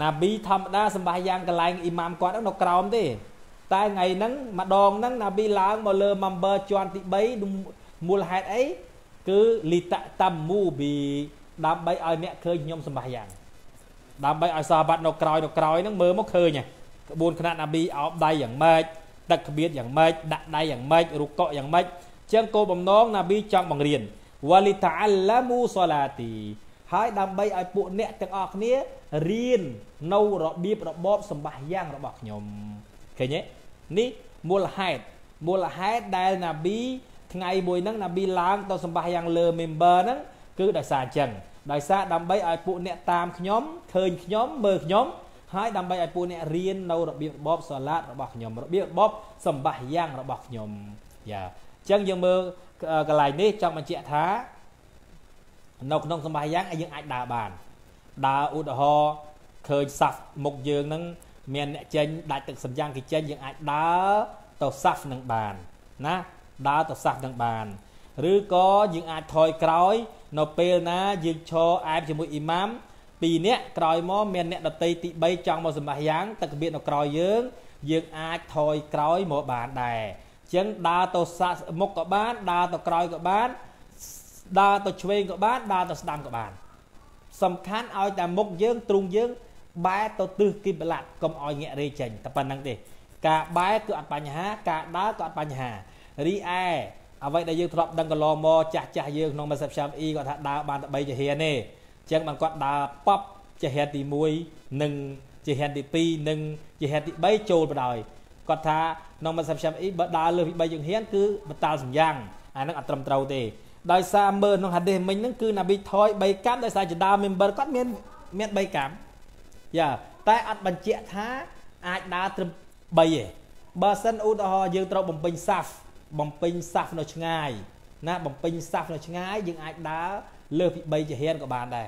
ណាប៊ីធម្មតាសម្បាយ៉ាងកន្លែងអ៊ីម៉ាមគាត់នៅក្រោមទេ តែថ្ងៃហ្នឹងម្ដងហ្នឹងណាប៊ីឡើងមកលើ member ជាន់ទី3មូលហេតុអីគឺលីតតមូប៊ីដើម្បីឲ្យអ្នកឃើញខ្ញុំសម្បះយ៉ាងដើម្បីឲ្យសាវ័តនៅក្រោយនៅក្រោយហ្នឹងមើលមកឃើញក្បួនខ្នាតអាប៊ីអោបដៃយ៉ាងម៉េចទឹកក្បៀតយ៉ាងម៉េចដាក់ដៃយ៉ាងម៉េចរុកកយ៉ាងម៉េចចឹងគោលបំណង ណាប៊ីចង់បង្រៀនវ៉ាលីតាអាឡាមូសាឡាទី ហើយ ដើម្បីឲ្យពួកអ្នកទាំងអស់គ្នារៀននៅរបៀបរបបសម្បះយ៉ាង របស់ខ្ញុំឃើញទេនេះមូលហេតុមូលហេតុដែលណាប៊ីថ្ងៃមួយហ្នឹងណាប៊ីឡើងទៅសម្បាសយ៉ាងលើ member ហ្នឹងគឺដោយសារអញ្ចឹងដោយសារដើម្បីឲ្យពួកអ្នកតាមខ្ញុំឃើញខ្ញុំ មើលខ្ញុំហើយដើម្បីឲ្យពួកអ្នករៀននៅរបៀបរបបសាឡាតរបស់ខ្ញុំរបៀបរបបសម្បាសយ៉ាងរបស់ខ្ញុំយ៉ាអញ្ចឹងយើងមើលកន្លែងនេះចង់បញ្ជាក់ថានៅក្នុងសម្បាសយ៉ាងយើងអាចដើរបានដើរឧទាហរណ៍ឃើញសាហ្វមុខយើងហ្នឹងមានអ្នកចេញដាច់ទឹកសម្យ៉ាងគេចេញយើងអាចដើរទៅសាហ្វនឹងបានណាដើរទៅសះទាំងបានឬក៏យើងអាចថយក្រោយនៅពេលណាយើងឈរអែបជាមួយអ៊ីម៉ាមពីរនាក់ក្រោយមកមានអ្នកដតីទី3ចង់មកសម្បាសយ៉ាងទឹកកបៀតនៅក្រោយយើងយើងអាចថយក្រោយមកបានដែរអញ្ចឹងដើរទៅសាក់មុខក៏បាន ដើរទៅក្រោយក៏បានដើរទៅឆ្វេងក៏បានដើរទៅស្ដាំក៏បានសំខាន់ឲ្យតែមុខយើងទ្រូងយើង បែរទៅទិសគីបឡាត់កុំឲ្យងាក់រេចេញតែប៉ុណ្្នឹងទេ ការបែរគឺអត់បញ្ហាការដើរក៏អត់បញ្ហារីឯអ្វីដែលយើងធ្លាប់ដឹងកន្លងមកចាស់ចាស់យើងក្នុង Messenger E គាត់ថាដើរបានតែ3ជាហានទេអញ្ចឹងបានគាត់ដើរប៉ប់ជាហានទី1និងជាហានទី2និងជាហានទី3ចូលបណ្ដោយគាត់ថាក្នុង Messenger E បើដើរលើសពី3ជាហានគឺបតាលសម្យ៉ាងអានឹងអត់ត្រឹមត្រូវទេ ដោយសារមើលក្នុងហាឌីសមិញហ្នឹងគឺណាប៊ីថយ3កម្មដោយសារជាដើម member គាត់មានមាន3កម្មយ៉ាតែអត់បញ្ជាក់ថាអាចដើរត្រឹម3ទេបើសិនឧទាហរណ៍យើងត្រូវបំពេញសាហ្វបំពេញសាសនៅឆ្ងាយណាបំពេញសាសនៅឆ្ងាយយើងអាចដើរលើសពី3ចរានក៏បានដែរ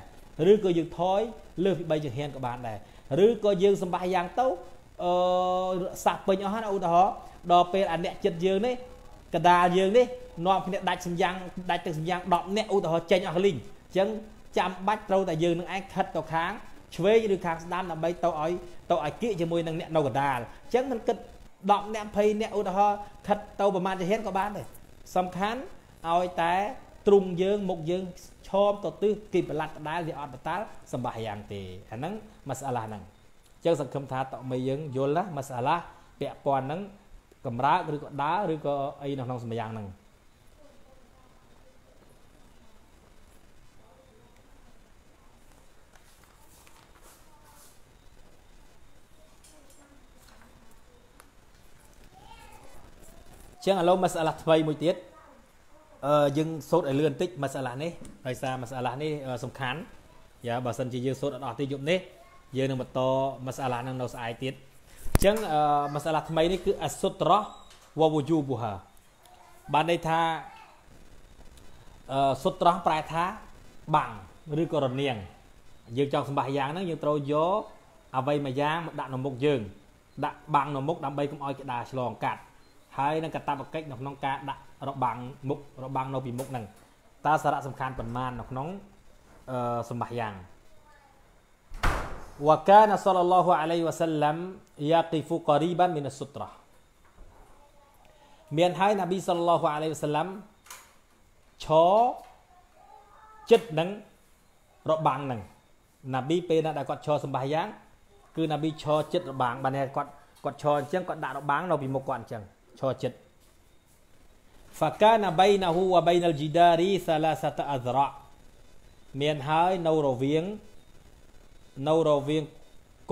ឬក៏យើងថយលើសពី3ចរានក៏បានដែរឬក៏យើងសម្បាសយ៉ាងទៅអឺសាសពេញអស់ណាឧទាហរណ៍ដល់ពេលអាអ្នកចិត្តយើងនេះកដាលយើងនេះនាំគ្នាដាច់សម្យ៉ាងដាច់ទឹកសម្យ៉ាង10នាក់ឧទាហរណ៍ចេញអស់លីងអញ្ចឹងចាំបាច់ត្រូវតែយើងនឹងឯងខិតទៅខាងឆ្វេងឬខាងស្ដាំដើម្បីទៅឲ្យទៅឲ្យគៀកជាមួយនឹងអ្នកនៅកដាលអញ្ចឹងមិនគិត10នាក់20នាក់ឧទាហរណ៍ខិតទៅប្រមាថជាហ៊ានក៏បានដែរសំខាន់ឲ្យតែទ្រុងយើងមុខយើងឈោមទៅទឹះគេប្រឡាត់ដដែលវាអត់បតាល់សម្បាយ៉ាងទេអាហ្នឹងម៉ាសាឡាហ្នឹងចឹងសង្ឃឹមថាតមីយើងយល់ណាម៉ាសាឡាពាក់ព័ន្ធហ្នឹងកម្រើកឬក៏ដើរឬក៏អីនៅក្នុងសម្បាយ៉ាងហ្នឹងចឹងឥឡូវមសាឡាថ្មីមួយទៀតអឺយើងសូត្រឲ្យលឿនតិចមសាឡានេះដោយសារមសាឡានេះសំខាន់យ៉ាបើសិនជាយើងសូត្រអត់អស់ទេយប់នេះយើងនឹងបន្តមសាឡានឹងនៅស្អែកទៀតចឹងអឺមសាឡាថ្មីនេះគឺអសុត្រោះវវយូបុហាបានន័យថាអឺសុត្រោះប្រែថាបាំងឬក៏រនាងយើងចង់សម្បាសយ៉ាងហ្នឹងយើងត្រូវយកអ្វីមួយយ៉ាងមកដាក់នៅមុខយើង ដាក់បាំងនៅមុខដើម្បីកុំឲ្យគេដាឆ្លងកាត់ហើយនឹងកតបកិច្ចនៅក្នុងការដាក់របាំងមុខរបាំងនៅពីមុខហ្នឹងតើសារៈសំខាន់ប៉ុន្មាននៅក្នុងអឺសម្បះយ៉ាងវកានសលឡោះអាឡៃវ៉ាសាឡាំយ៉ាគីហ្វូករីបានមីនសុត្រាមានហើយនប៊ីសលឡោះអាឡៃវ៉ាសាឡាំឈរចិត្តនឹងរបាំងនឹងនប៊ីពេលណាដែលគាត់ឈរសម្បះយ៉ាង គឺនប៊ីឈរចិត្តរបាំងបានគាត់គាត់ឈរអញ្ចឹងគាត់ដាក់របាំងនៅពីមុខគាត់អញ្ចឹងឈរចិត្ត fakana bainahu wa bainal jidari thalathata azra មានហើយនៅរវាងនៅរវាង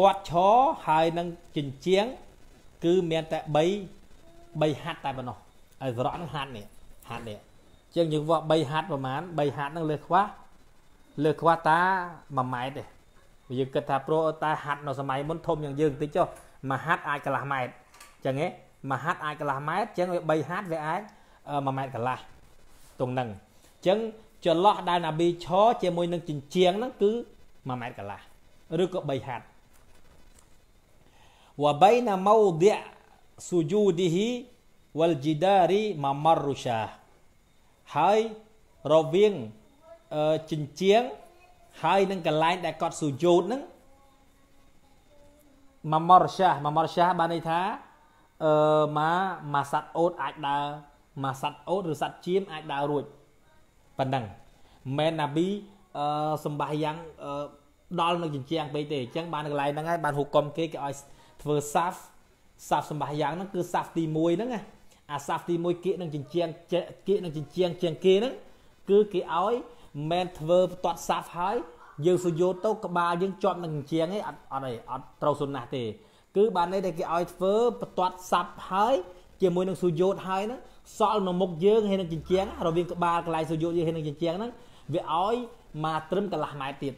គាត់ឈរហើយនឹងជញ្ជាំងគឺមានតែ3 3ហັດតែប៉ុណ្ណោះអេសរ៉ានឹងហັດនេះហັດនេះជាងយើងវាស់3ហັດប្រហែល3ហັດនឹងលើខ្វះលើខ្វះតា1ម៉ែត្រទេវាយើងគិតថាព្រោះតាហັດនៅសម័យមុនធំជាងយើងតិចចុះមួយហັດអាចកន្លះម៉ែត្រអញ្ចឹងហ៎1ហັດអាចកន្លះម៉ែត្រអញ្ចឹងវា3ហັດវាអាច1ម៉ែត្រកន្លះទងនឹងអញ្ចឹងចន្លោះដែលណាប៊ីឈរជាមួយនឹងជញ្ជាំងហ្នឹងគឺ1ម៉ែត្រកន្លះឬក៏3ហັດវបៃណាម៉ោឌីស៊ូយូឌីហ៊ីវលជីដារីម៉ាម៉ារូសាហើយរវាងជញ្ជាំងហើយនឹងកន្លែងដែលគាត់ស៊ូយូតហ្នឹងម៉ាម៉ារូសាម៉ាម៉ារូសាបានន័យថាអឺម៉ាម៉ាសัตว์អូតអាចដើរម៉ាសัตว์អូតឬសัตว์ជៀមអាចដើររួចប៉ុណ្ណឹងមែនណាប៊ីអឺសម្បាយ៉ាងអឺដល់នៅជាជាងពេកទេអញ្ចឹងបាននៅកន្លែងហ្នឹងហើយបានហូកុំគេគេឲ្យធ្វើសាហ្វសាហ្វសម្បាយ៉ាងហ្នឹងគឺសាហ្វទី1ហ្នឹងណាអាសាហ្វទី1គៀកនឹងជាជាងគៀកនឹងជាជាងជាងគេហ្នឹងគឺគេឲ្យមែនធ្វើផ្ទាត់សាហ្វហើយយើងសុយោទៅក្បាលយើងជាប់នឹងជាងឯងអត់អត់ឯងអត់ត្រូវសុណាស់ទេគឺបានន័យតែគេឲ្យធ្វើបន្ទាត់សັບហើយជាមួយនឹងសុយោតហើយហ្នឹងសល់នៅមុខយើងហើយនឹងជញ្ជាំងរវាងក្បាលកន្លែងសុយោតយើងហើយនឹងជញ្ជាំងហ្នឹងវាឲ្យមកត្រឹមកន្លះម៉ែត្រទៀត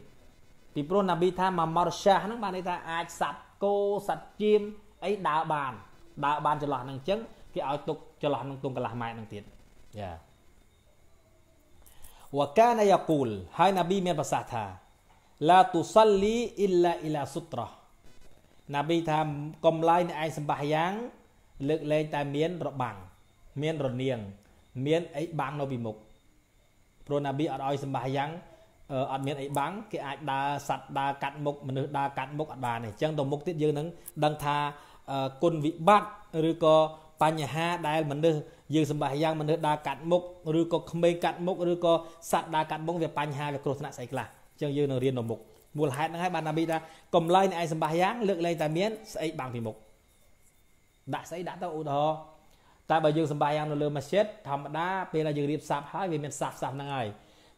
ពីព្រោះណាប៊ីថាម៉ាមរសាសហ្នឹងបានន័យថាអាចសັບគោសັບជៀមអីដើរបាន ដើរបានចន្លោះហ្នឹងអញ្ចឹងគេឲ្យទុកចន្លោះហ្នឹងទុំកន្លះម៉ែត្រហ្នឹងទៀតយ៉ាវកានយ៉ាគូល ហើយណាប៊ីមានប្រសាសន៍ថាឡាទុសលីអ៊ីឡាអ៊ីឡាសុត្រ៉ាណាប៊ីថាកំឡាយនៃឯងសម្បះយ៉ាង លើកលែងតែមានរបាំងមានរនាង មានអីបាំងនៅពីមុខព្រោះណាប៊ីអត់ឲ្យសម្បះយ៉ាងអត់មានអីបាំងគេអាចដើរសัตว์ដើរកាត់មុខមនុស្សដើរកាត់មុខអត់បានទេអញ្ចឹងទៅមុខទៀតយើងនឹងដឹងថាគុណវិបត្តិឬក៏បញ្ហាដែល មនុស្សយើងសម្បះយ៉ាងមនុស្សដើរកាត់មុខឬក៏ក្មេងកាត់មុខឬក៏សัตว์ដើរកាត់មុខវាបញ្ហាវាគ្រោះថ្នាក់ស្អីខ្លះអញ្ចឹងយើងនឹងរៀននៅមុខមូលហេតុហ្នឹងហើយបានណាប៊ីថាកំឡៃនៃឯងសម្បះយ៉ាងលើកលែងតែមានស្អីបាំងពីមុខដាក់ស្អីដាក់ទៅឧទាហរណ៍តែបើយើងសម្បះយ៉ាងនៅលើម៉ាស៊ីនធម្មតាពេលដែលយើងរៀបសាប់ហើយវាមានសាប់សាប់ហ្នឹងហើយ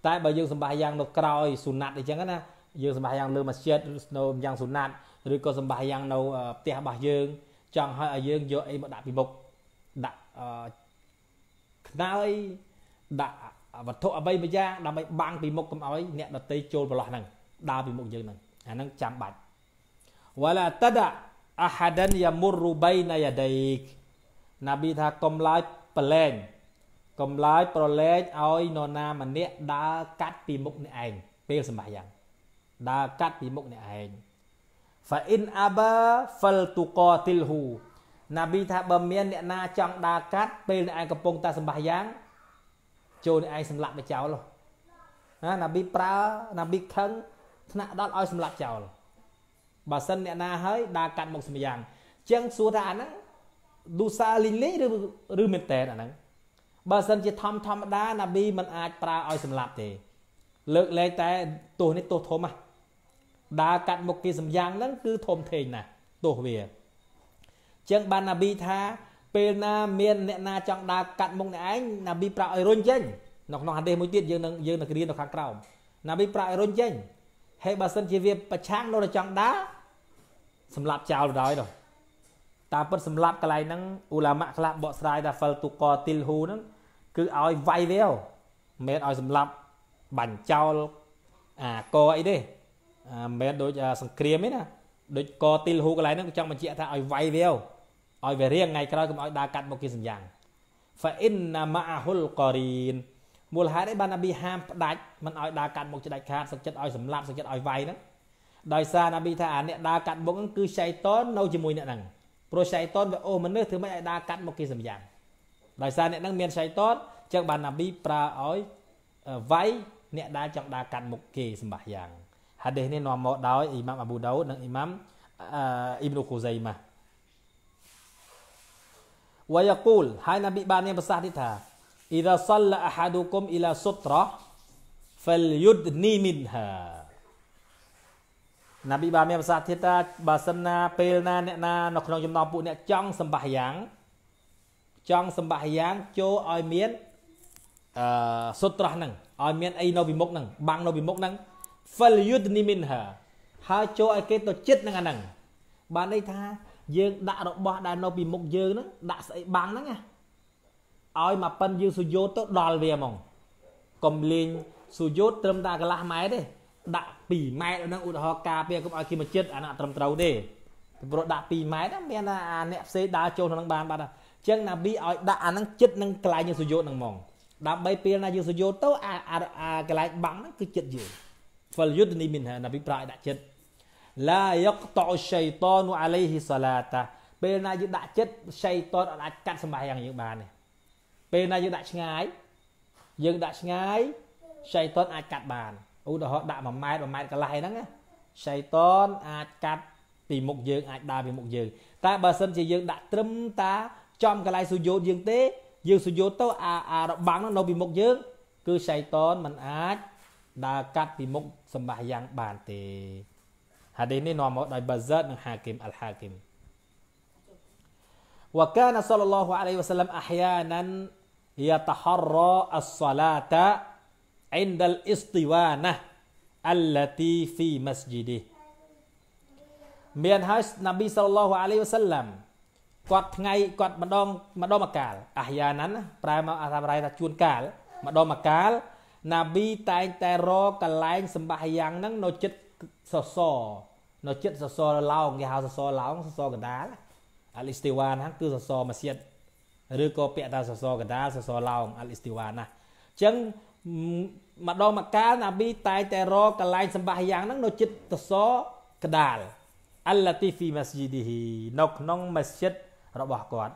តែបើយើងសម្បះយ៉ាងនៅក្រោយសុណាត់អីចឹងណាយើងសម្បះយ៉ាងលើម៉ាស៊ីននៅយ៉ាងសុណាត់ឬក៏សម្បះយ៉ាងនៅផ្ទះរបស់យើងចង់ឲ្យយើងយកអីមកដាក់ពីមុខដាក់ខ្នើយដាក់វត្ថុអ្វីមួយយ៉ាងដើម្បីបាំងពីមុខកុំឲ្យអ្នកដតីចូលប្រឡោះហ្នឹងដើរពីមុខយើងហ្នឹងអាហ្នឹងចាំបាច់វ៉ាឡាតដអាហាដានយ៉ាមុររូបៃណាយ៉ាដេកណាប៊ីថាកុំឡាយប្រឡែងកុំឡាយប្រឡែងឲ្យនរណាម្នាក់ដើរកាត់ពីមុខអ្នកឯងពេលសម្បាយ៉ាងដើរកាត់ពីមុខអ្នកឯង fa in aba fal tuqatilhu ណាប៊ីថាបើមានអ្នកណាចង់ដើរកាត់ពេលអ្នកឯងកំពុងតែសម្បាយ៉ាងចូលអ្នកឯងសម្លាប់មកចោលណាណាប៊ីប្រើណាប៊ីខឹងថ្នាក់ដល់ឲ្យសម្លាប់ចោលបើសិនអ្នកណាហើយដើរកាត់មុខសម្យ៉ាងចឹងសួរថាអាហ្នឹងឌូសាលីងលេងឬឬមែនតើអាហ្នឹងបើសិនជាធម្មធម្មតាណាប៊ីមិនអាចប្រើឲ្យសម្លាប់ទេ លើកលែងតែទោសនេះទោសធំហ่ะដើរកាត់មុខគេសម្យ៉ាងហ្នឹងគឺធំធេងណាស់ទោសវាចឹងបានណាប៊ីថាពេលណាមានអ្នកណាចង់ដើរកាត់មុខអ្នកឯងណាប៊ីប្រាប់ឲ្យរុញចេញនៅក្នុងហាឌីសមួយទៀតយើងនឹងយើងនឹងរៀននៅខាងក្រោមណាប៊ីប្រាប់ឲ្យរុញចេញហើយបើសិនជាវាប្រឆាំងលោកតែចង់ដើរសម្លាប់ចោលបណ្ដោយទៅតាមពិតសម្លាប់កន្លែងហ្នឹងឧឡាម៉ាខ្លះបកស្រាយថាហ្វិលទូកទីលហ៊ូហ្នឹងគឺឲ្យវាយវាមិនមែនឲ្យសម្លាប់បាញ់ចោលអាកអីទេអាមិនមែនដូចសង្គ្រាមទេណាដូចកទីលហ៊ូកន្លែងហ្នឹងចង់បញ្ជាក់ថាឲ្យវាយវាឲ្យវារៀងថ្ងៃក្រោយកុំឲ្យដើរកាត់មកគេសម្យ៉ាង fa inna ma'ahul qarin មូលហេតុអីបាននប៊ីហាមផ្ដាច់មិនឲ្យដើរកាត់មុខជាដាច់ខាតសឹកចិត្តឲ្យសម្លាប់សឹកចិត្តឲ្យវាយហ្នឹងដោយសារនប៊ីថាអាអ្នកដើរកាត់មុខហ្នឹងគឺសៃតននៅជាមួយអ្នកហ្នឹងព្រោះសៃតនវាអូមនុស្សធ្វើម៉េចឲ្យដើរកាត់មុខគេសម្យ៉ាង ដោយសារអ្នកហ្នឹងមានសៃតនចឹងបាននប៊ីប្រើឲ្យវាយអ្នកដែលចង់ដើរកាត់មុខគេសម្បះយ៉ាង ហាឌីសនេះនាំមកដោយអ៊ីម៉ាំអាប៊ូដោនិងអ៊ីម៉ាំអ៊ីប្នូខូសៃម៉ាវយកូលហើយនប៊ីបានមានប្រសាសន៍នេះថា إذا صلى أحدكم إلى سترة فليدني منها ណាប៊ីបានមានប្រសាសន៍ទៀតថាបើសិនណាពេលណាអ្នកណានៅក្នុងចំណោមពួកអ្នកចង់សម្បះយ៉ាងចង់សម្បះយ៉ាងចូលឲ្យមានអឺសុត្រះហ្នឹងឲ្យមានអីនៅពីមុខហ្នឹងបាំងនៅពីមុខហ្នឹង fal yudni minha ហើយចូលឲ្យគេទៅចិត្តនឹងអាហ្នឹងបានន័យថាយើងដាក់របស់ដែលនៅពីមុខយើងហ្នឹងដាក់ស្អីបាំងហ្នឹងណាឲ្យមកប៉ិនយើងសុយោទៅដល់វាហ្មងកុំលេងសុយោត្រឹមតែកន្លះម៉ែត្រទេដាក់2ម៉ែត្រហ្នឹងឧទាហរណ៍ការពារកុំឲ្យគេមកចិត្តអាណាត្រឹមត្រូវទេព្រោះដាក់2ម៉ែត្រមានថាអាអ្នកផ្សេងដើរចូលក្នុងហ្នឹងបានបាត់ហើយអញ្ចឹងណាប៊ីឲ្យដាក់អាហ្នឹងចិត្តនឹងកន្លែងយើងសុយោហ្នឹងហ្មងដើម្បីពេលណាយើងសុយោទៅអាអាកន្លែងបាំងហ្នឹងគឺចិត្តយើងហ្វលយុទ្ធនីមិនហណាប៊ីប្រាយដាក់ចិត្តឡាយកតអ៊ូសៃតានអាឡៃហ៊ីសាឡាតាពេលណាយើងដាក់ចិត្តសៃតានអាចកាត់សម្បាយ៉ាងយើងបានទេពេលណាយើងដាក់ឆ្ងាយយើងដាក់ឆ្ងាយសៃតុនអាចកាត់បានឧទាហរណ៍ដាក់1ម៉ែត្រ1ម៉ែត្រកន្លះហ្នឹងសៃតុនអាចកាត់ពីមុខយើងអាចដើរពីមុខយើងតែបើសិនជាយើងដាក់ត្រឹមតាចំកន្លែងសុយោតយើងទេយើងសុយោតទៅអាអារបាំងនោះនៅពីមុខយើងគឺសៃតុនมันអាចដើរកាត់ពីមុខសម្បាយ៉ាងបានទេហាឌីសនេះនាំមកដោយបាហ្សាតនិងហាគីមអលហាគីមវកានសលឡោះអាឡៃវ៉ាសាឡាំអាហ្យាណានយាតហរអសឡាតាអ៊ិនដលអ៊ីស្ទីវ៉ាណាអល្លាទីហ្វីម៉ាស្ជីឌីមានហើយណាប៊ីសល្លោះអាឡៃវសាឡាំគាត់ថ្ងៃគាត់ម្ដងម្ដងមកកាលអាយ៉ាណាន់ប្រែមកអាថាប្រែថាជួនកាល ម្ដងមកកាល ណាប៊ីតែងតែរកកលែងសម្បាយ៉ាងហ្នឹងនៅចិត្តសសរនៅចិត្តសសរឡោងគេហៅសសរឡោងសសរកដាលអាលីស្ទីវ៉ានហ្នឹងគឺសសរមស្យិតឬក៏ពាក់ថាសសរកដាលសសរឡោមអលអ៊ីស្ទីវ៉ាណាអញ្ចឹងម្ដងមកកាលណាប៊ីតែតែរកកន្លែងសម្បះយ៉ាងហ្នឹងនៅចិត្តសសរកដាល អលឡាទីហ្វីម៉ាស្ជីឌីហ៊ីនៅក្នុងម៉ាស្ជីតរបស់គាត់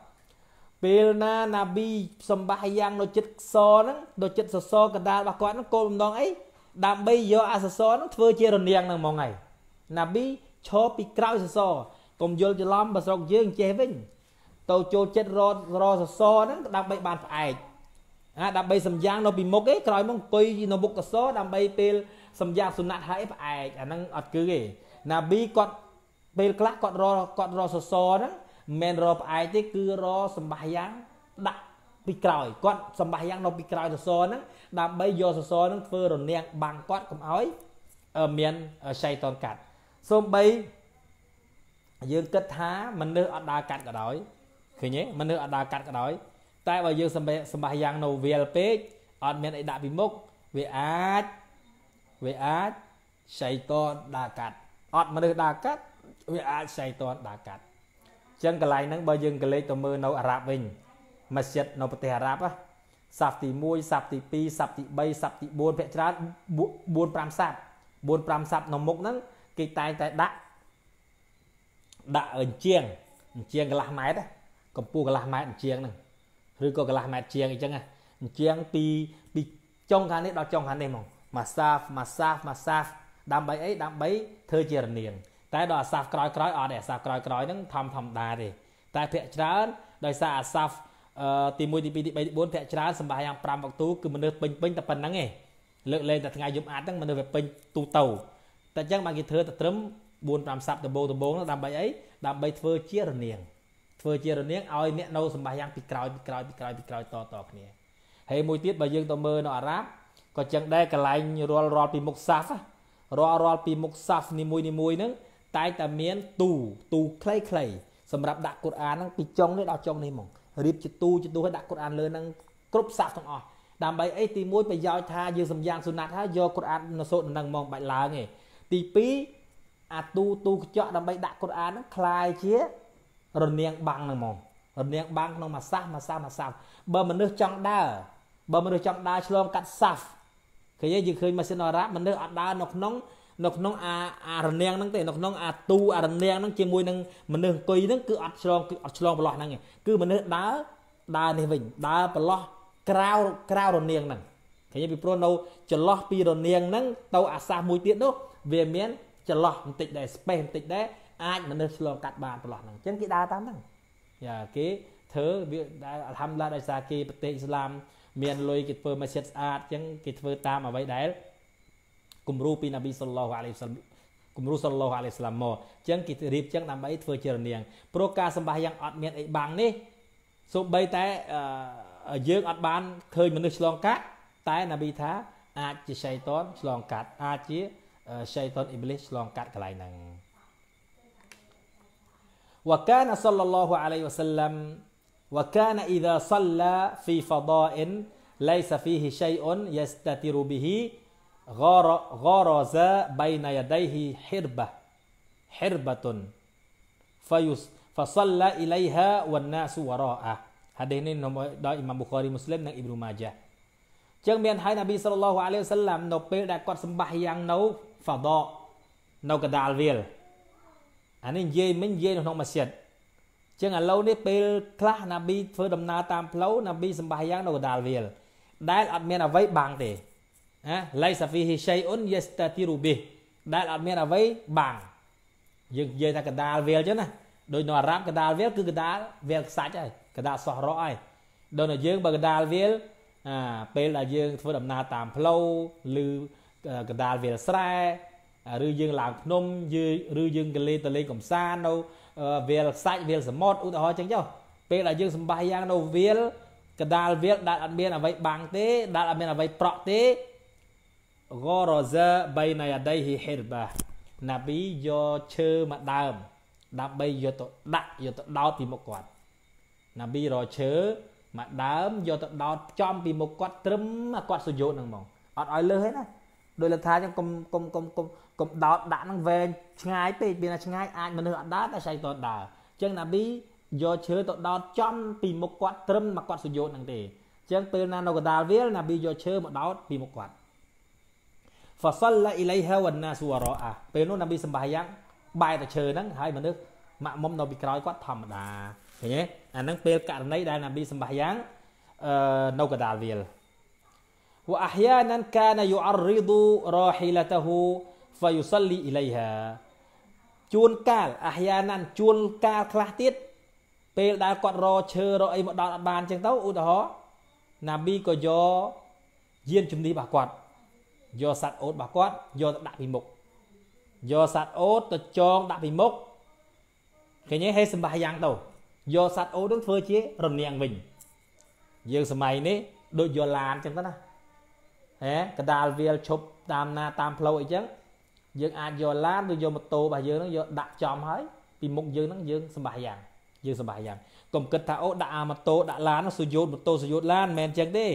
ពេលណាណាប៊ីសម្បះយ៉ាងនៅចិត្តសហ្នឹងនៅចិត្តសសរកដាលរបស់គាត់ហ្នឹងគោលបំណងអីដើម្បីយកអាសសរហ្នឹងធ្វើជារនាងហ្នឹងហ្មងហើយណាប៊ីឈរពីក្រោយសសរកុំយល់ច្រឡំបើស្រុកយើងចេះវិញទៅចូលចិត្តរត់រសសហ្នឹងដើម្បីបានផ្អែកណាដើម្បីសម្យ៉ាងនៅពីមុខឯងក្រោយមកអង្គុយនៅមុខកស ដើម្បីពេលសម្យ៉ាងសុណាត់ហើយផ្អែកអាហ្នឹងអត់គឺទេណាប៊ីគាត់ពេលខ្លះគាត់រគាត់រសសហ្នឹងមិនមែនរផ្អែកទេគឺរសម្បាយ៉ាងដាក់ពីក្រោយគាត់សម្បាយ៉ាងនៅពីក្រោយសសរហ្នឹងដើម្បីយកសសរហ្នឹងធ្វើរនាំងបាំងគាត់កុំឲ្យមានឆៃតនកាត់សូម្បីយើងគិតថាមនុស្សអត់ដើរកាត់ក៏ដោយឃើញទេមនុស្សអត់ដើរកាត់ក៏ដោយតែបើយើងសម្បះយ៉ាងនៅវាលពេកអត់មានអីដាក់ពីមុខវាអាចវាអាចសៃតនដើរកាត់អត់មនុស្សដើរកាត់វាអាចសៃតនដើរកាត់អញ្ចឹងកន្លែងហ្នឹងបើយើងកលេចទៅមើលនៅអារ៉ាប់វិញមស្ជិតនៅប្រទេសអារ៉ាប់សាប់ទី1សាប់ទី2សាប់ទី3សាប់ទី4ភាគច្រើន4 5សាប់4 5សាប់នៅមុខហ្នឹងគេតែងតែដាក់ដាក់អញ្ជៀងអញ្ជៀងកន្លះម៉ែត្រកម្ពស់កន្លះម៉ែត្រជាងហ្នឹងឬក៏កន្លះម៉ែត្រជាងអីចឹងណាអញ្ចឹងពីពីចុងខាងនេះដល់ចុងខាងនេះហ្មងម៉ាសាហ្វម៉ាសាហ្វម៉ាសាហ្វដើម្បីអីដើម្បីធ្វើជារនាងតែដល់អាសាហ្វក្រោយក្រោយអត់ទេអាសាហ្វក្រោយក្រោយហ្នឹងធម្មធម្មតាទេតែភាកច្រើនដោយសារអាសាហ្វទី1ទី2ទី3ទី4ភាកច្រើនសម្បាយ៉ាង5វកទូគឺមនុស្សពេញពេញតែប៉ុណ្្នឹងឯងលើកលែងតែថ្ងៃយប់អាត់ហ្នឹងមនុស្សវាពេញទូទៅតែអញ្ចឹងបានគេធ្វើតែត្រឹម4 5សັບដំបងដំបងហ្នឹងដើម្បីអីដើម្បីធ្វើជារនាងធ្វើជារនាងឲ្យអ្នកនៅសម្បាយ៉ាងពីក្រោយពីក្រោយពីក្រោយពីក្រោយតតគ្នាហើយមួយទៀតបើយើងទៅមើលនៅអារ៉ាប់ក៏ចឹងដែរកន្លែងរាល់រាល់ពីមុខសាសរាល់រាល់ពីមុខសាសនីមួយនីមួយហ្នឹងតែតែមាន ទូទូខ្លីខ្លីសម្រាប់ដាក់កូរ៉ានហ្នឹងពីចុងនេះដល់ចុងនេះហ្មងរៀបជាទូជាទូឲ្យដាក់កូរ៉ានលើហ្នឹងគ្រប់សាសទាំងអស់ដើម្បីអីទី1ប្រយោជន៍ថាយើងសំយ៉ាងសុណាត់ហើយយកកូរ៉ាននៅសូត្រនឹងហ្មងបាច់ឡើងឯងទី2អាទូទូកញ្ចក់ដើម្បីដាក់កូរ៉ានហ្នឹងคล้ายជារនាងបាំងហ្នឹងហ្មងរនាងបាំងក្នុងមួយសាសមួយសាសមួយសាសបើមនុស្សចង់ដើរបើមនុស្សចង់ដើរឆ្លងកាត់សាសឃើញទេយើងឃើញម៉ាស៊ីនអរ៉ាមនុស្សអត់ដើរនៅក្នុងនៅក្នុង អាអារនាងហ្នឹងទេនៅក្នុងអាទូអារនាងហ្នឹងជាមួយនឹងមនុស្សអង្គុយហ្នឹងគឺអត់ឆ្លងអត់ឆ្លងប្រឡោះហ្នឹងគឺមនុស្សដើរដើរនេះវិញដើរប្រឡោះក្រៅក្រៅរនាងហ្នឹងឃើញពីព្រោះនៅចន្លោះពីរនាងហ្នឹងទៅអាសាសមួយទៀតនោះវាមានចន្លោះបន្តិចដែរ space បន្តិចដែរអាចមនុស្សឆ្លងកាត់បានប្រឡោះហ្នឹងអញ្ចឹងគេដើរតាមហ្នឹងយ៉ាគេធ្វើវាអធម្មតាដោយសារគេប្រទេសអ៊ីស្លាមមានលុយគេធ្វើមស្ជីតស្អាតអញ្ចឹងគេធ្វើតាមអ្វីដែលគំរូពីនប៊ីសល្លោះអាឡៃសាគំរូសល្លោះអាឡៃសាឡាមមកអញ្ចឹងគេរៀបចឹងដើម្បីធ្វើជារនាងព្រោះការសម្បាសយ៉ាងអត់មានអីបាំងនេះសូម្បីតែយើងអត់បានឃើញមនុស្សឆ្លងកាត់តែនប៊ីថាអាចជាសៃតនឆ្លងកាត់អាចជាសៃតនអ៊ីប្លីសឆ្លងកាត់កន្លែងហ្នឹង وكان صلى الله عليه وسلم وكان إذا صلى في فضاء ليس فيه شيء يستتر به غرز بين يديه حربة حربة فيص فصلى إليها والناس وراءه هذه دا إمام بخاري مسلم نعم ابن ماجه جنب أن هاي نبي صلى الله عليه وسلم نبيل دا قد سمبح نو فضاء نو كدال ويل អានេះនិយាយមិញនិយាយនៅក្នុងមស្ជីតចឹងឥឡូវនេះពេលខ្លះណាប៊ីធ្វើដំណើរតាមផ្លូវណាប៊ីសម្បាយ៉ាងនៅកដាលវាលដែលអត់មានអ្វីបាំងទេណាឡៃសាហ្វីហ៊ីឆៃអ៊ុនយេស្តាទីរូប៊ីដែលអត់មានអ្វីបាំងយើងនិយាយថាកដាលវាលចឹងណាដោយនៅអារ៉ាប់កដាលវាលគឺកដាលវាលខ្សាច់ហើយកដាលសោះរកហើយដោយនៅយើងបើកដាលវាលអាពេលដែលយើងធ្វើដំណើរតាមផ្លូវឬកដាលវាលស្រែឬយើងឡើងភ្នំឬយើងកលេតលេងកំសាន្តនៅវាលសាច់វាលសមុទ្រឧទាហរណ៍ចឹងចុះពេលដែលយើងសម្បាយ៉ាងនៅវាលកដាលវាលដែលអត់មានអ្វីបាំងទេដែលអត់មានអ្វីប្រក់ទេហ្គរ៉ាហ្សាបៃណៃអដៃហ៊ីហិរបាណាប៊ីយកឈើមកដើមដើម្បីយកទៅដាក់យកទៅដោតពីមុខគាត់ណាប៊ីរឈើមកដើមយកទៅដោតចំពីមុខគាត់ត្រឹមគាត់សុយោនឹងហ្មងអត់ឲ្យលើសទេណាដោយលថាចឹងកុំកុំកុំកុំកុំដោតដាក់នឹងវែងឆ្ងាយពេកមានតែឆ្ងាយអាចមនុស្សអត់ដើរតែឆៃតដើរអញ្ចឹងណាប៊ីយកឈើទៅដោតចំពីមុខគាត់ត្រឹមមកគាត់សុយោតនឹងទេអញ្ចឹងពេលណានៅកដាលវាលណាប៊ីយកឈើមកដោតពីមុខគាត់ fasalla ilaiha wan nasu wara'a ពេលនោះនប៊ីសម្បាយ៉ាងបែរទៅឈើហ្នឹងហើយមនុស្សម៉ាក់មុំនៅពីក្រោយគាត់ធម្មតាឃើញទេអាហ្នឹងពេលករណីដែលនប៊ីសម្បាយ៉ាងអឺនៅកដាលវាល واحيانا كان يعرض راحلته ហ្វាយុសលីអ៊ីឡៃហាជួនកាលអាយ៉ាណានជួនកាលខ្លះទៀតពេលដែលគាត់រឈើរអីមកដល់អត់បានចឹងទៅឧទាហរណ៍ណាប៊ីក៏យកយានជំនិះរបស់គាត់យកសัตว์អូតរបស់គាត់យកទៅដាក់ពីមុខយកសัตว์អូតទៅចងដាក់ពីមុខឃើញទេហេសម្បាយ៉ាង ទៅយកសัตว์អូតនឹងធ្វើជារំនាងវិញយើងសម័យនេះដូចយកឡានចឹងទៅណាហេកដាលវាលឈប់តាមណាតាមផ្លូវអីចឹងយើងអាចយកឡានឬយកម៉ូតូរបស់យើងហ្នឹងយកដាក់ចំហើយពីមុខយើងហ្នឹងយើងសម្បាសយ៉ាងយើងសម្បាសយ៉ាងកុំគិតថាអូដាក់អាម៉ូតូដាក់ឡានសុយោតម៉ូតូសុយោតឡានមិនមែនចឹងទេ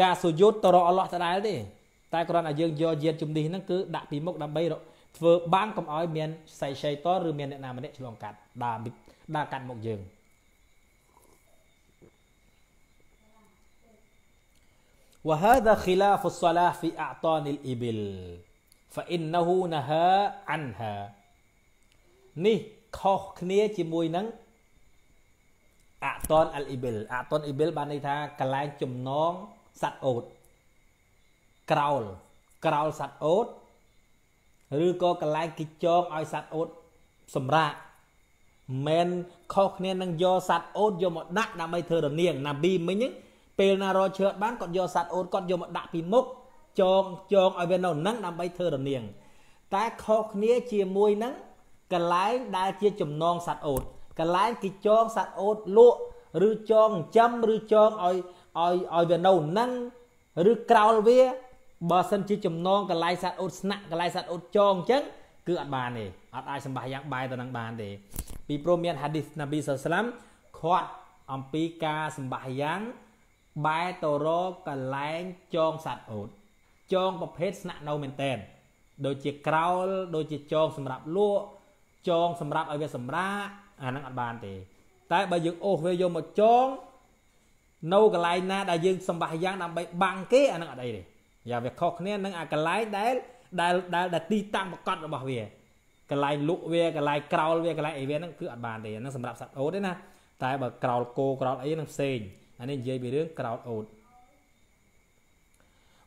ការសុយោតតរអល់ឡោះដដែលទេតែគ្រាន់តែយើងយកយានជំនិះហ្នឹងគឺដាក់ពីមុខដើម្បីធ្វើបានកុំឲ្យមានសៃសៃតឬមានអ្នកណាម្នាក់ឆ្លងកាត់ដើរដើរកាត់មុខយើងវហ ذا خلاف الصلاه في اعطان الابل فإنه نهى عنها នេះខុសគ្នាជាមួយនឹងអតនអលអ៊ីបិលអតនអ៊ីបិលបានន័យថាកលែងចំណងសត្វអូតក្រោលក្រោលសត្វអូតឬក៏កលែងគេចងឲ្យសត្វអូតសម្រាកមិនខុសគ្នានឹងយកសត្វអូតយកមកដាក់ដើម្បីធ្វើរនាងណាប៊ីមិញពេលណារឈើបានគាត់យកសត្វអូតគាត់យកមកដាក់ពីមុខចងចងឲ្យវានៅនឹងដើម្បីធ្វើរនាង តែខុសគ្នាជាមួយនឹងកលែងដែលជាចំណងសត្វអូតកលែងគេចងសត្វអូតលក់ឬចងចំឬចងឲ្យឲ្យឲ្យវានៅនឹងឬក្រោលវាបើសិនជាចំណងកលែងសត្វអូតស្នាក់កលែងសត្វអូតចងអញ្ចឹងគឺអត់បានទេអត់អាចសម្បាសយ៉ាងបាយទៅនឹងបានទេពីព្រោះមាន ហាឌីសណាប៊ីសស្លាមខាត់អំពីការសម្បាសយ៉ាងបែរទៅរកកលែងចងសត្វអូតចងប្រភេទស្នាក់នៅមែនតែនដូចជាក្រោលដូចជាចងសម្រាប់លក់ចងសម្រាប់ឲ្យវាសម្រាកអាហ្នឹងអត់បានទេ តែបើយើងអូសវាយកមកចងនៅកន្លែងណាដែលយើងសម្បាសយ៉ាងដើម្បីបាំងគេអាហ្នឹងអត់អីទេយ៉ាងវាខុសគ្នានឹងអាកន្លែងដែលដែលដែលទីតាំងប្រកាសរបស់វាកន្លែងលក់វាកន្លែងក្រោលវាកន្លែងអីវាហ្នឹងគឺអត់បានទេហ្នឹងសម្រាប់សត្វអូតទេណាតែបើក្រោលគោក្រោលអីហ្នឹងផ្សេងអានេះនិយាយពីរឿងក្រោលអូត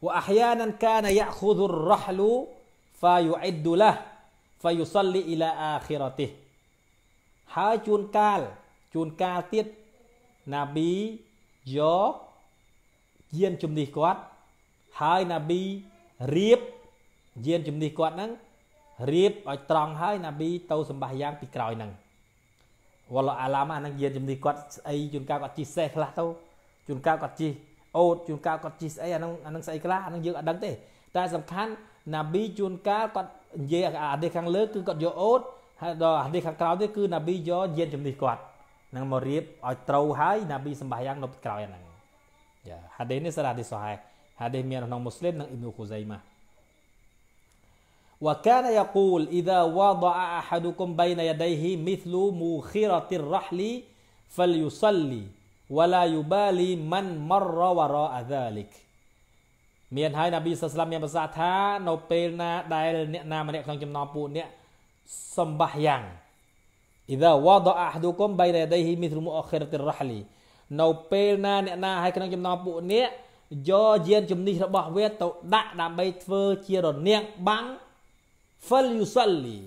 وأحيانا كان يأخذ الرحل فيعد له فيصلي إلى آخرته ហើយជួនកាលជួនកាលទៀតណាប៊ីយកយានជំនិះគាត់ហើយណាប៊ីរៀបយានជំនិះគាត់ហ្នឹងរៀបឲ្យត្រង់ហើយណាប៊ីទៅសម្បះយ៉ាង ពីក្រោយហ្នឹងវល់អាឡាមអាហ្នឹងយានជំនិះគាត់ស្អីជួនកាលគាត់ជិះសេះខ្លះទៅជួនកាលគាត់ជិះអូតជួនកាលគាត់ជិះស្អីអានឹងអានឹងស្អីខ្លះអានឹងយើងអត់ដឹងទេតែសំខាន់ណាប៊ីជួនកាលគាត់និយាយអានេះខាងលើគឺគាត់យកអូតហើយដល់អានេះខាងក្រោយទៀតគឺណាប៊ីយកយានជំនិះគាត់នឹងមករៀបឲ្យត្រូវហើយណាប៊ីសម្បាយ៉ាងនៅក្រោយអាហ្នឹងយ៉ាហាដេនេះសារ៉ាឌីសូហៃហាដេមានក្នុងមូស្លីមនិងអ៊ីប្នូខូសៃម៉ា وكان يقول إذا وضع أحدكم بين يديه مثل موخرة الرحل فليصلي វឡាយូបាលីម៉ាន់មរវរអាដាលិកមានហើយនប៊ីសាស្លាមមានប្រសាសន៍ថានៅពេលណា ដែល អ្នកណាម្នាក់ក្នុងចំណោមពួកអ្នកសំបះយ៉ាង إذا وضع أحدكم بين يديه مثل مؤخرة الرحل នៅពេលណាអ្នកណាហើយក្នុងចំណោមពួកអ្នកយកយានជំនិះរបស់វាទៅដាក់ដើម្បីធ្វើជារនាងបាំង fal yusalli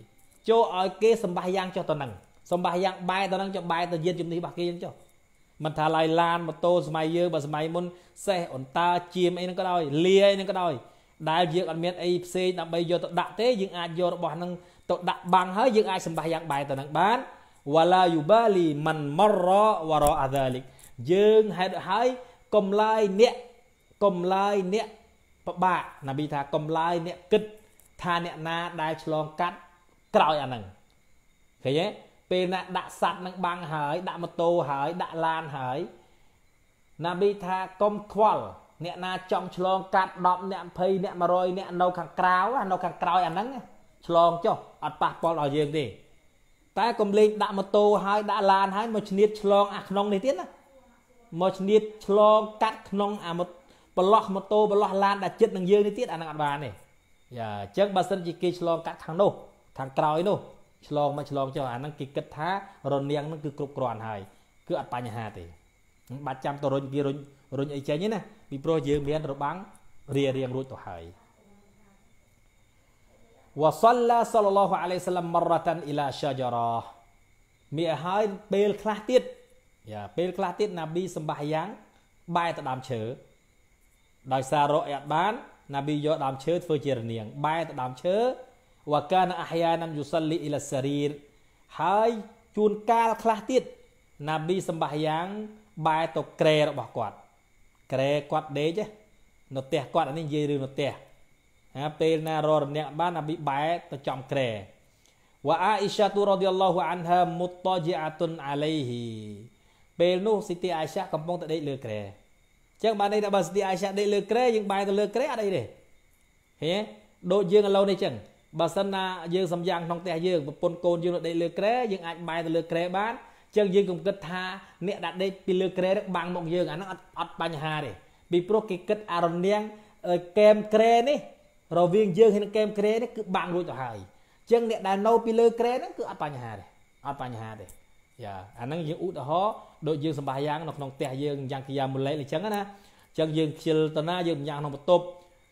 ចូលឲ្យគេសំបះយ៉ាងចុះទៅនឹងសំបះយ៉ាង បែរទៅនឹងចុះបែរទៅយានជំនិះរបស់គេចឹងចុះមិនថាឡាយឡានម៉ូតូសម័យយើងបើសម័យមុនសេះអន្តាជាមអីហ្នឹងក៏ដោយលាអីហ្នឹងក៏ដោយដែលយើងអត់មានអីផ្សេងដើម្បីយកទៅដាក់ទេយើងអាចយករបស់ហ្នឹងទៅដាក់បាំងហើយយើងអាចសម្បះយ៉ាងបែរទៅនឹងបានវ៉ាឡាយូបាលីមិនមរវរអាដាលិកយើងហេតុហើយកុំឡាយអ្នកកុំឡាយអ្នកប្របាកណាប៊ីថាកុំឡាយអ្នកគិតថាអ្នកណាដែលឆ្លងកាត់ក្រោយអាហ្នឹងឃើញទេពេលណាដាក់សัตว์នឹងបាំងហើយ ដាក់ម៉ូតូហើយដាក់ឡានហើយណាប៊ីថាកុំខ្វល់អ្នកណាចង់ឆ្លង កាត់10អ្នក20អ្នក100អ្នកនៅ ខាងក្រៅនៅខាងក្រោយអាហ្នឹងឆ្លងចុះអត់ប៉ះពាល់ដល់យើងទេ តែកុំលេងដាក់ម៉ូតូហើយដាក់ឡានហើយមកឈ្នាតឆ្លងអាក្នុងនេះទៀតណាមកឈ្នាតឆ្លងកាត់ក្នុងអាប្រឡោះម៉ូតូប្រឡោះឡានដែលចិត្តនឹងយើងនេះទៀតអាហ្នឹងអត់បានទេយ៉ាអញ្ចឹងបើសិនជាគេឆ្លងកាត់ខាងនោះខាងក្រោយនោះឆ្លងមកឆ្លងចុះអាហ្នឹងគេគិតថារនាងហ្នឹងគឺគ្រប់គ្រាន់ហើយគឺអត់បញ្ហាទេមិនបាច់ចាំទៅរុញគេរុញរុញអីចេញទេណាពីព្រោះយើងមានរបាំងរៀបរៀងរួចទៅហើយវ៉ាសឡាសលឡោះអាឡៃសាឡាមមរតានអ៊ីឡាសាជារ៉ាមានហើយពេលខ្លះទៀតយ៉ាពេលខ្លះទៀតណាប៊ីសម្បាយ៉ាងបែរទៅដើមឈើដោយសាររកអត់បានណាប៊ីយកដើមឈើធ្វើជារនាង បែរទៅដើមឈើវកានអហយានានយុសលីអ៊ីឡាសារីរហើយជួនកាលខ្លះទៀតណាប៊ីសម្បាយ៉ាងបែរទៅក្រែរបស់គាត់ក្រែគាត់ដេកនៅផ្ទះគាត់អានេះនិយាយរឿងនៅផ្ទះណាពេលណារករំញាក់បានអាប៊ីបែរទៅចំក្រែវ៉ាអាអ៊ីសាទូរ៉ាឌីយ៉ាឡោះអានហាមុតតជីអាតុនអាឡៃហ៊ីពេលនោះស៊ីទីអាយសាកំពុងតែដេកលើក្រែអញ្ចឹងបានន័យថាបើស៊ីទីអាយសាដេកលើក្រែយើងបែរទៅលើក្រែអត់អីទេហេដូចយើងឥឡូវនេះអញ្ចឹងបើសិនណាយើងសំយ៉ាងក្នុងផ្ទះយើងប្រពន្ធកូនយើងនៅដេកលើក្រែយើងអាចបែរទៅលើក្រែបានចឹងយើងកុំគិតថាអ្នកដាក់ដេកពីលើក្រែនឹងបាំងមកយើងអាហ្នឹងអត់បញ្ហាទេពីព្រោះគេគិតអារនាងកែមក្រែនេះ រវាងយើងហើយនឹងកែមក្រែនេះគឺបាំងរួចទៅហើយចឹងអ្នកដែលនៅពីលើក្រែហ្នឹងគឺអត់បញ្ហាទេអត់បញ្ហាទេយ៉ាអាហ្នឹងយើងឧទាហរណ៍ដូចយើងសម្បាយ៉ាងនៅក្នុងផ្ទះយើងយ៉ាងគិយាមូលេអញ្ចឹងណាអញ្ចឹងយើងខ្ជិលតាណាយើងយ៉ាងក្នុងបន្ទប់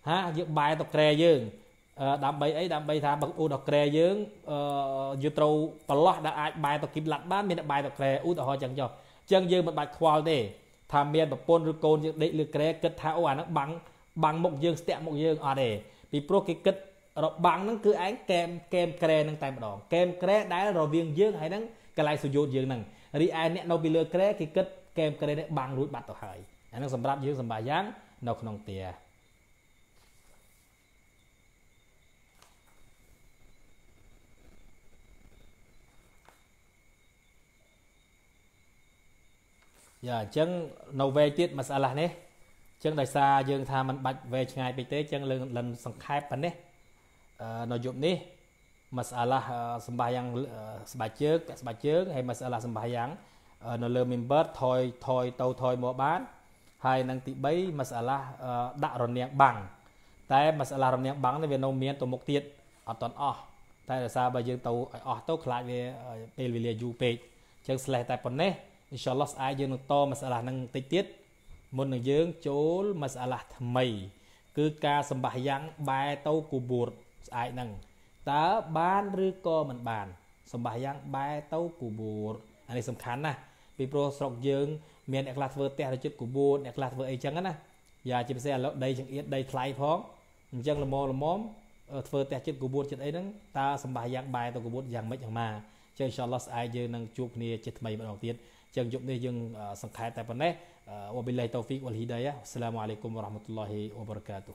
ហាយើងបែរទៅក្រែយើងដើម្បីអីដើម្បីថាបើឧដក្រែយើងយូត្រូប្រឡោះដែលអាចបែរទៅគីបឡាត់បានមានបែរទៅក្រែឧទាហរណ៍ចឹងចុះចឹងយើងមិនបាច់ខ្វល់ទេថាមានប្រពន្ធឬកូនយើងដេកលើក្រែគិតថាអូអាហ្នឹងបាំងបាំងមុខយើងស្ទាក់មុខយើងអត់ទេពីព្រោះគេគិតរបាំងហ្នឹងគឺឯងកែមកែមក្រែហ្នឹងតែម្ដងកែមក្រែដែលរវាងយើងហើយហ្នឹងកន្លែងសុយោតយើងហ្នឹងរីឯអ្នកនៅពីលើក្រែគេគិតកែមក្រែនេះបាំងរួចបាត់ទៅហើយអាហ្នឹងសម្រាប់យើងសម្បាយ៉ាងនៅក្នុងទៀយ៉ាអញ្ចឹងនៅវែងទៀតមសាឡានេះអញ្ចឹងដោយសារយើងថាมันបាច់វែងឆ្ងាយពេកទេអញ្ចឹងលើលិនសង្ខេបប៉ុណ្ណេះនៅយប់នេះមសាឡាសម្បាយ៉ាងស្បែកជើងពាក់ស្បែកជើងហើយមសាឡាសម្បាយ៉ាង នៅលើ member ថយថយទៅថយមកបាន ហើយនឹងទី3មសាឡាដាក់រនាងបាំងតែមសាឡារនាងបាំងនេះវានៅមានទៅមុខទៀតអត់តន់អស់តែដោយសារបើយើងទៅឲ្យអស់ទៅខ្លាចវាពេលវេលាយូរពេកអញ្ចឹងស្លេះតែប៉ុណ្ណេះ inshallah ស្អែកយើងនឹងតមសាឡាហ្នឹងបន្តិចទៀតមុននឹងយើងចូលមសាឡាថ្មី គឺការសម្បាយ៉ាងបែតូគូបួតស្អែកហ្នឹងតើបានឬក៏មិនបានសម្បាយ៉ាងបែតូគូបួតអានេះសំខាន់ណាស់ពីព្រោះស្រុកយើង មានអ្នកខ្លះធ្វើផ្ទះរជិតគូបួតអ្នកខ្លះធ្វើអីចឹងណាយ៉ាជាពិសេសឥឡូវដីចង្អៀតដីថ្លៃផងអញ្ចឹងល្មមល្មមធ្វើផ្ទះចិត្តគូបួតចិត្តអីហ្នឹងតើសម្បាយ៉ាងបែតូគូបួតយ៉ាងម៉េចយ៉ាងម៉ាចឹងអ៊ីនសាអល់ឡោះស្អែកយើងនឹងជួបគ្នាជាថ្មីម្ដងទៀតចឹងយប់នេះយើងសង្ខេបតែប៉ុណ្ណេះវបិលឡៃតូហ្វិកវលហ៊ីដាយ៉ាអស្សឡាមអាឡៃគុំវរ៉ាហ្មាតុលឡាហ៊ីវបារកាតុ